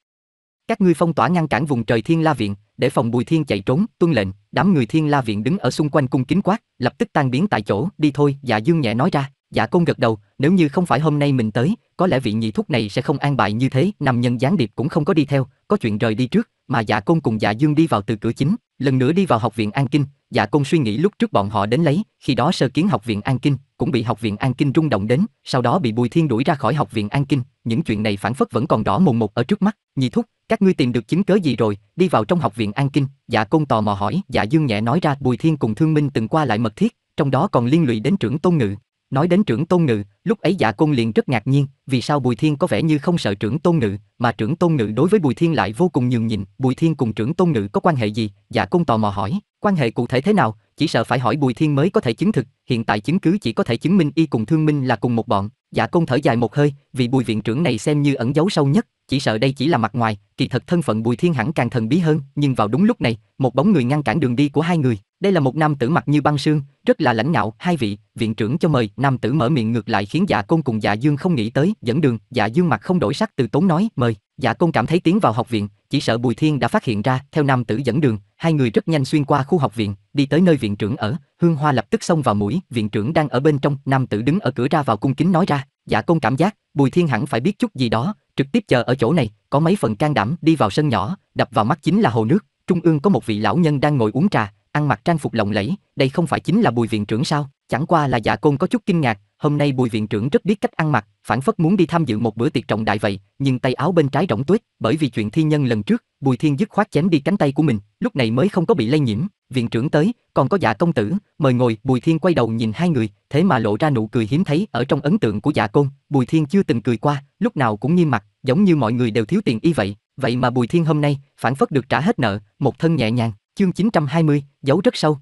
"Các ngươi phong tỏa ngăn cản vùng trời Thiên La viện, để phòng Bùi Thiên chạy trốn, tuân lệnh." Đám người Thiên La viện đứng ở xung quanh cung kính quát, lập tức tan biến tại chỗ, "Đi thôi." Dạ Dương nhẹ nói ra. Dạ Côn gật đầu, nếu như không phải hôm nay mình tới, có lẽ vị nhị thúc này sẽ không an bài như thế, nằm nhân gián điệp cũng không có đi theo, có chuyện rời đi trước, mà Dạ Côn cùng Dạ Dương đi vào từ cửa chính, lần nữa đi vào học viện An Kinh, Dạ Côn suy nghĩ lúc trước bọn họ đến lấy, khi đó sơ kiến học viện An Kinh, cũng bị học viện An Kinh rung động đến, sau đó bị Bùi Thiên đuổi ra khỏi học viện An Kinh, những chuyện này phản phất vẫn còn rõ mồn một ở trước mắt, nhị thúc, các ngươi tìm được chứng cớ gì rồi, đi vào trong học viện An Kinh, Dạ Côn tò mò hỏi, Dạ Dương nhẹ nói ra Bùi Thiên cùng Thương Minh từng qua lại mật thiết, trong đó còn liên lụy đến trưởng Tôn Ngự, Nói đến trưởng tôn ngự, lúc ấy dạ côn liền rất ngạc nhiên, vì sao Bùi Thiên có vẻ như không sợ trưởng tôn ngự, mà trưởng tôn ngự đối với Bùi Thiên lại vô cùng nhường nhịn, Bùi Thiên cùng trưởng tôn ngự có quan hệ gì, dạ côn tò mò hỏi, quan hệ cụ thể thế nào, chỉ sợ phải hỏi Bùi Thiên mới có thể chứng thực, hiện tại chứng cứ chỉ có thể chứng minh y cùng Thương Minh là cùng một bọn. Dạ Công thở dài một hơi, vì Bùi viện trưởng này xem như ẩn giấu sâu nhất, chỉ sợ đây chỉ là mặt ngoài, kỳ thật thân phận Bùi Thiên hẳn càng thần bí hơn, nhưng vào đúng lúc này, một bóng người ngăn cản đường đi của hai người, đây là một nam tử mặt như băng sương, rất là lãnh ngạo, hai vị, viện trưởng cho mời, nam tử mở miệng ngược lại khiến Dạ Côn cùng Dạ Dương không nghĩ tới, dẫn đường, Dạ Dương mặt không đổi sắc từ tốn nói, mời, Dạ Côn cảm thấy tiến vào học viện, chỉ sợ Bùi Thiên đã phát hiện ra, theo nam tử dẫn đường, hai người rất nhanh xuyên qua khu học viện, đi tới nơi viện trưởng ở, Hương Hoa lập tức xông vào mũi, viện trưởng đang ở bên trong, nam tử đứng ở cửa ra vào cung kính nói ra, Dạ công cảm giác, Bùi Thiên hẳn phải biết chút gì đó, trực tiếp chờ ở chỗ này, có mấy phần can đảm đi vào sân nhỏ, đập vào mắt chính là hồ nước, trung ương có một vị lão nhân đang ngồi uống trà, ăn mặc trang phục lộng lẫy, đây không phải chính là Bùi viện trưởng sao? Chẳng qua là Dạ Côn có chút kinh ngạc, hôm nay Bùi viện trưởng rất biết cách ăn mặc, phản phất muốn đi tham dự một bữa tiệc trọng đại vậy, nhưng tay áo bên trái rỗng tuyết, bởi vì chuyện thi nhân lần trước, Bùi Thiên dứt khoát chém đi cánh tay của mình, lúc này mới không có bị lây nhiễm. Viện trưởng tới, còn có dạ công tử, mời ngồi, Bùi Thiên quay đầu nhìn hai người, thế mà lộ ra nụ cười hiếm thấy ở trong ấn tượng của dạ công. Bùi Thiên chưa từng cười qua, lúc nào cũng nghiêm mặt, giống như mọi người đều thiếu tiền y vậy, vậy mà Bùi Thiên hôm nay, phản phất được trả hết nợ, một thân nhẹ nhàng, chương 920, giấu rất sâu,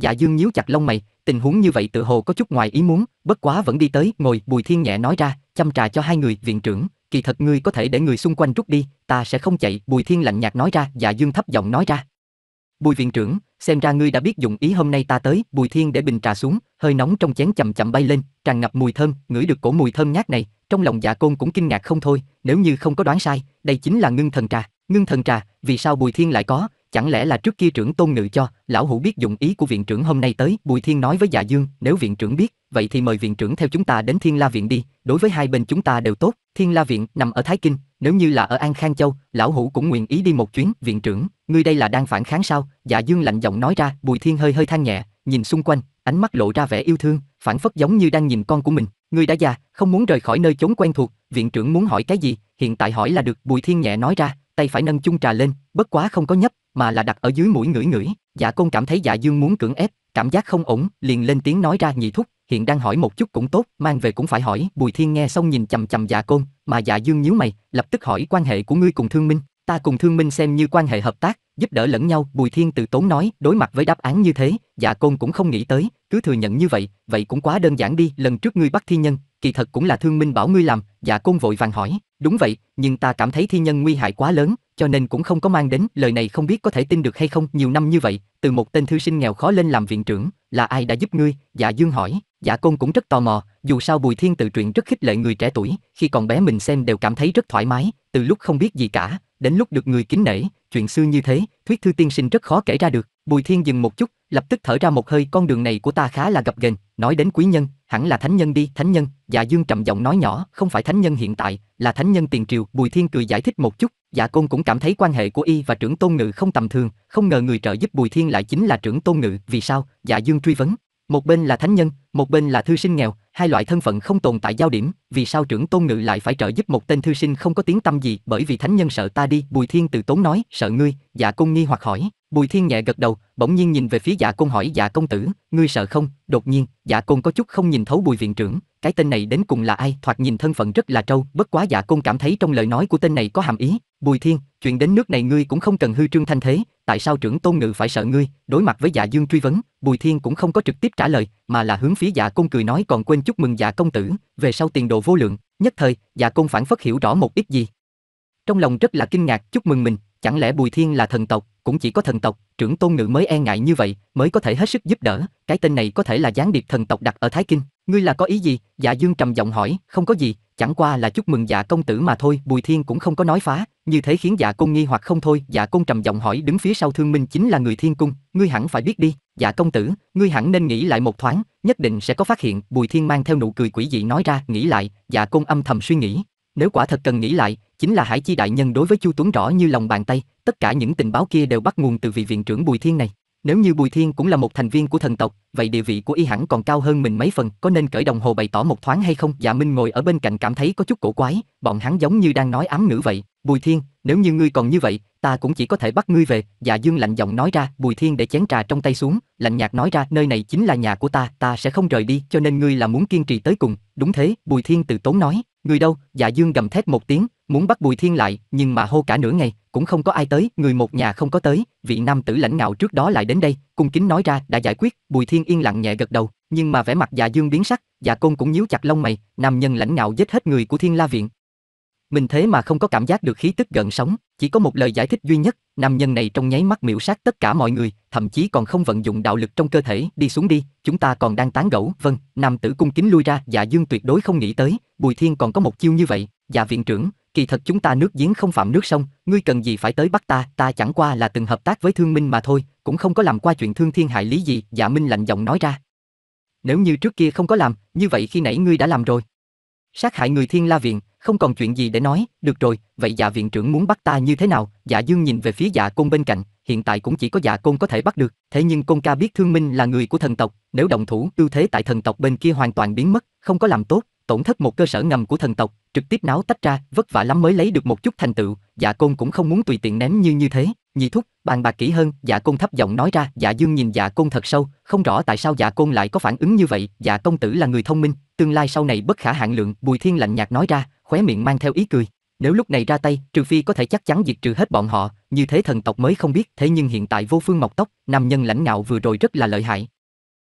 Dạ Dương nhíu chặt lông mày, tình huống như vậy tự hồ có chút ngoài ý muốn, bất quá vẫn đi tới, ngồi, Bùi Thiên nhẹ nói ra, chăm trà cho hai người, viện trưởng, kỳ thật ngươi có thể để người xung quanh rút đi, ta sẽ không chạy, Bùi Thiên lạnh nhạt nói ra, Dạ Dương thấp giọng nói ra. Bùi viện trưởng, xem ra ngươi đã biết dụng ý hôm nay ta tới, Bùi Thiên để bình trà xuống, hơi nóng trong chén chậm chậm bay lên, tràn ngập mùi thơm, ngửi được cổ mùi thơm nhát này, trong lòng Dạ Côn cũng kinh ngạc không thôi, nếu như không có đoán sai, đây chính là ngưng thần trà, ngưng thần trà, vì sao Bùi Thiên lại có, chẳng lẽ là trước kia trưởng tôn ngự cho, lão hủ biết dụng ý của viện trưởng hôm nay tới, Bùi Thiên nói với Dạ Dương, nếu viện trưởng biết, vậy thì mời viện trưởng theo chúng ta đến Thiên La Viện đi, đối với hai bên chúng ta đều tốt, Thiên La Viện nằm ở Thái Kinh, nếu như là ở An Khang Châu, lão hủ cũng nguyện ý đi một chuyến, viện trưởng, ngươi đây là đang phản kháng sao, Dạ Dương lạnh giọng nói ra, Bùi Thiên hơi hơi than nhẹ, nhìn xung quanh, ánh mắt lộ ra vẻ yêu thương, phản phất giống như đang nhìn con của mình, ngươi đã già, không muốn rời khỏi nơi chốn quen thuộc, viện trưởng muốn hỏi cái gì, hiện tại hỏi là được, Bùi Thiên nhẹ nói ra, tay phải nâng chung trà lên, bất quá không có nhấp, mà là đặt ở dưới mũi ngửi ngửi. Dạ Côn cảm thấy Dạ Dương muốn cưỡng ép, cảm giác không ổn, liền lên tiếng nói ra nhị thúc, hiện đang hỏi một chút cũng tốt, mang về cũng phải hỏi. Bùi Thiên nghe xong nhìn chằm chằm Dạ Côn, mà Dạ Dương nhíu mày, lập tức hỏi quan hệ của ngươi cùng Thương Minh. Ta cùng Thương Minh xem như quan hệ hợp tác, giúp đỡ lẫn nhau, Bùi Thiên từ tốn nói, đối mặt với đáp án như thế, Dạ Côn cũng không nghĩ tới, cứ thừa nhận như vậy, vậy cũng quá đơn giản đi, lần trước ngươi bắt thiên nhân, kỳ thật cũng là Thương Minh bảo ngươi làm, Dạ Côn vội vàng hỏi, đúng vậy, nhưng ta cảm thấy thi nhân nguy hại quá lớn, cho nên cũng không có mang đến, lời này không biết có thể tin được hay không, nhiều năm như vậy, từ một tên thư sinh nghèo khó lên làm viện trưởng, là ai đã giúp ngươi, Dạ Dương hỏi, Dạ Côn cũng rất tò mò, dù sao Bùi Thiên tự truyện rất khích lệ người trẻ tuổi, khi còn bé mình xem đều cảm thấy rất thoải mái, từ lúc không biết gì cả, đến lúc được người kính nể, chuyện xưa như thế, thuyết thư tiên sinh rất khó kể ra được. Bùi Thiên dừng một chút, lập tức thở ra một hơi, con đường này của ta khá là gập ghềnh, nói đến quý nhân, hẳn là thánh nhân đi, thánh nhân, dạ dương trầm giọng nói nhỏ, không phải thánh nhân hiện tại, là thánh nhân tiền triều, Bùi Thiên cười giải thích một chút, dạ côn cũng cảm thấy quan hệ của y và trưởng tôn ngự không tầm thường, không ngờ người trợ giúp Bùi Thiên lại chính là trưởng tôn ngự, vì sao, dạ dương truy vấn, một bên là thánh nhân, một bên là thư sinh nghèo, hai loại thân phận không tồn tại giao điểm, vì sao trưởng tôn ngự lại phải trợ giúp một tên thư sinh không có tiếng tâm gì, bởi vì thánh nhân sợ ta đi, Bùi Thiên từ tốn nói, sợ ngươi, dạ cung nghi hoặc hỏi, Bùi Thiên nhẹ gật đầu, bỗng nhiên nhìn về phía Dạ Côn hỏi Dạ công tử, ngươi sợ không? Đột nhiên, Dạ Côn có chút không nhìn thấu Bùi viện trưởng, cái tên này đến cùng là ai? Thoạt nhìn thân phận rất là trâu, bất quá Dạ Côn cảm thấy trong lời nói của tên này có hàm ý. Bùi Thiên, chuyện đến nước này ngươi cũng không cần hư trương thanh thế, tại sao trưởng Tôn Ngự phải sợ ngươi? Đối mặt với Dạ Dương truy vấn, Bùi Thiên cũng không có trực tiếp trả lời, mà là hướng phía Dạ Côn cười nói còn quên chúc mừng Dạ công tử, về sau tiền đồ vô lượng. Nhất thời, Dạ Côn phản phất hiểu rõ một ít gì. Trong lòng rất là kinh ngạc, chúc mừng mình, chẳng lẽ Bùi Thiên là thần tộc, cũng chỉ có thần tộc, trưởng tôn ngự mới e ngại như vậy, mới có thể hết sức giúp đỡ, cái tên này có thể là gián điệp thần tộc đặt ở Thái Kinh. Ngươi là có ý gì? Dạ Dương trầm giọng hỏi, không có gì, chẳng qua là chúc mừng dạ công tử mà thôi, Bùi Thiên cũng không có nói phá, như thế khiến dạ công nghi hoặc không thôi, dạ công trầm giọng hỏi đứng phía sau thương minh chính là người thiên cung, ngươi hẳn phải biết đi, dạ công tử, ngươi hẳn nên nghĩ lại một thoáng, nhất định sẽ có phát hiện, Bùi Thiên mang theo nụ cười quỷ dị nói ra, nghĩ lại, dạ công âm thầm suy nghĩ, nếu quả thật cần nghĩ lại, chính là Hải Chi đại nhân đối với Chu Tuấn rõ như lòng bàn tay, tất cả những tình báo kia đều bắt nguồn từ vị viện trưởng Bùi Thiên này. Nếu như Bùi Thiên cũng là một thành viên của thần tộc, vậy địa vị của y hẳn còn cao hơn mình mấy phần, có nên cởi đồng hồ bày tỏ một thoáng hay không? Dạ Minh ngồi ở bên cạnh cảm thấy có chút cổ quái, bọn hắn giống như đang nói ám ngữ vậy. Bùi Thiên, nếu như ngươi còn như vậy, ta cũng chỉ có thể bắt ngươi về. Dạ Dương lạnh giọng nói ra, Bùi Thiên để chén trà trong tay xuống, lạnh nhạt nói ra, nơi này chính là nhà của ta, ta sẽ không rời đi, cho nên ngươi là muốn kiên trì tới cùng. Đúng thế, Bùi Thiên từ tốn nói người đâu, dạ dương gầm thét một tiếng, muốn bắt Bùi Thiên lại, nhưng mà hô cả nửa ngày, cũng không có ai tới, người một nhà không có tới, vị nam tử lãnh ngạo trước đó lại đến đây, cung kính nói ra đã giải quyết, Bùi Thiên yên lặng nhẹ gật đầu, nhưng mà vẻ mặt dạ dương biến sắc, dạ côn cũng nhíu chặt lông mày, nam nhân lãnh ngạo giết hết người của Thiên La Viện. Mình thế mà không có cảm giác được khí tức gần sống, chỉ có một lời giải thích duy nhất, Nam nhân này trong nháy mắt miểu sát tất cả mọi người, thậm chí còn không vận dụng đạo lực trong cơ thể, đi xuống đi, chúng ta còn đang tán gẫu, vâng, nam tử cung kính lui ra, dạ dương tuyệt đối không nghĩ tới, Bùi Thiên còn có một chiêu như vậy, dạ viện trưởng, kỳ thật chúng ta nước giếng không phạm nước sông, ngươi cần gì phải tới bắt ta, ta chẳng qua là từng hợp tác với thương minh mà thôi, cũng không có làm qua chuyện thương thiên hại lý gì, dạ minh lạnh giọng nói ra. Nếu như trước kia không có làm, như vậy khi nãy ngươi đã làm rồi sát hại người thiên la viện, không còn chuyện gì để nói, được rồi, vậy dạ viện trưởng muốn bắt ta như thế nào? Dạ Dương nhìn về phía dạ côn bên cạnh, hiện tại cũng chỉ có dạ côn có thể bắt được, thế nhưng côn ca biết Thương Minh là người của thần tộc, nếu động thủ, ưu thế tại thần tộc bên kia hoàn toàn biến mất, không có làm tốt, tổn thất một cơ sở ngầm của thần tộc, trực tiếp náo tách ra, vất vả lắm mới lấy được một chút thành tựu, dạ côn cũng không muốn tùy tiện ném như như thế, Nhị thúc, bàn bạc kỹ hơn, dạ côn thấp giọng nói ra, dạ dương nhìn dạ côn thật sâu, không rõ tại sao dạ côn lại có phản ứng như vậy, dạ công tử là người thông minh, tương lai sau này bất khả hạn lượng, Bùi Thiên lạnh nhạt nói ra, khóe miệng mang theo ý cười. Nếu lúc này ra tay, trừ phi có thể chắc chắn diệt trừ hết bọn họ, như thế thần tộc mới không biết, thế nhưng hiện tại vô phương mọc tóc, nam nhân lãnh ngạo vừa rồi rất là lợi hại,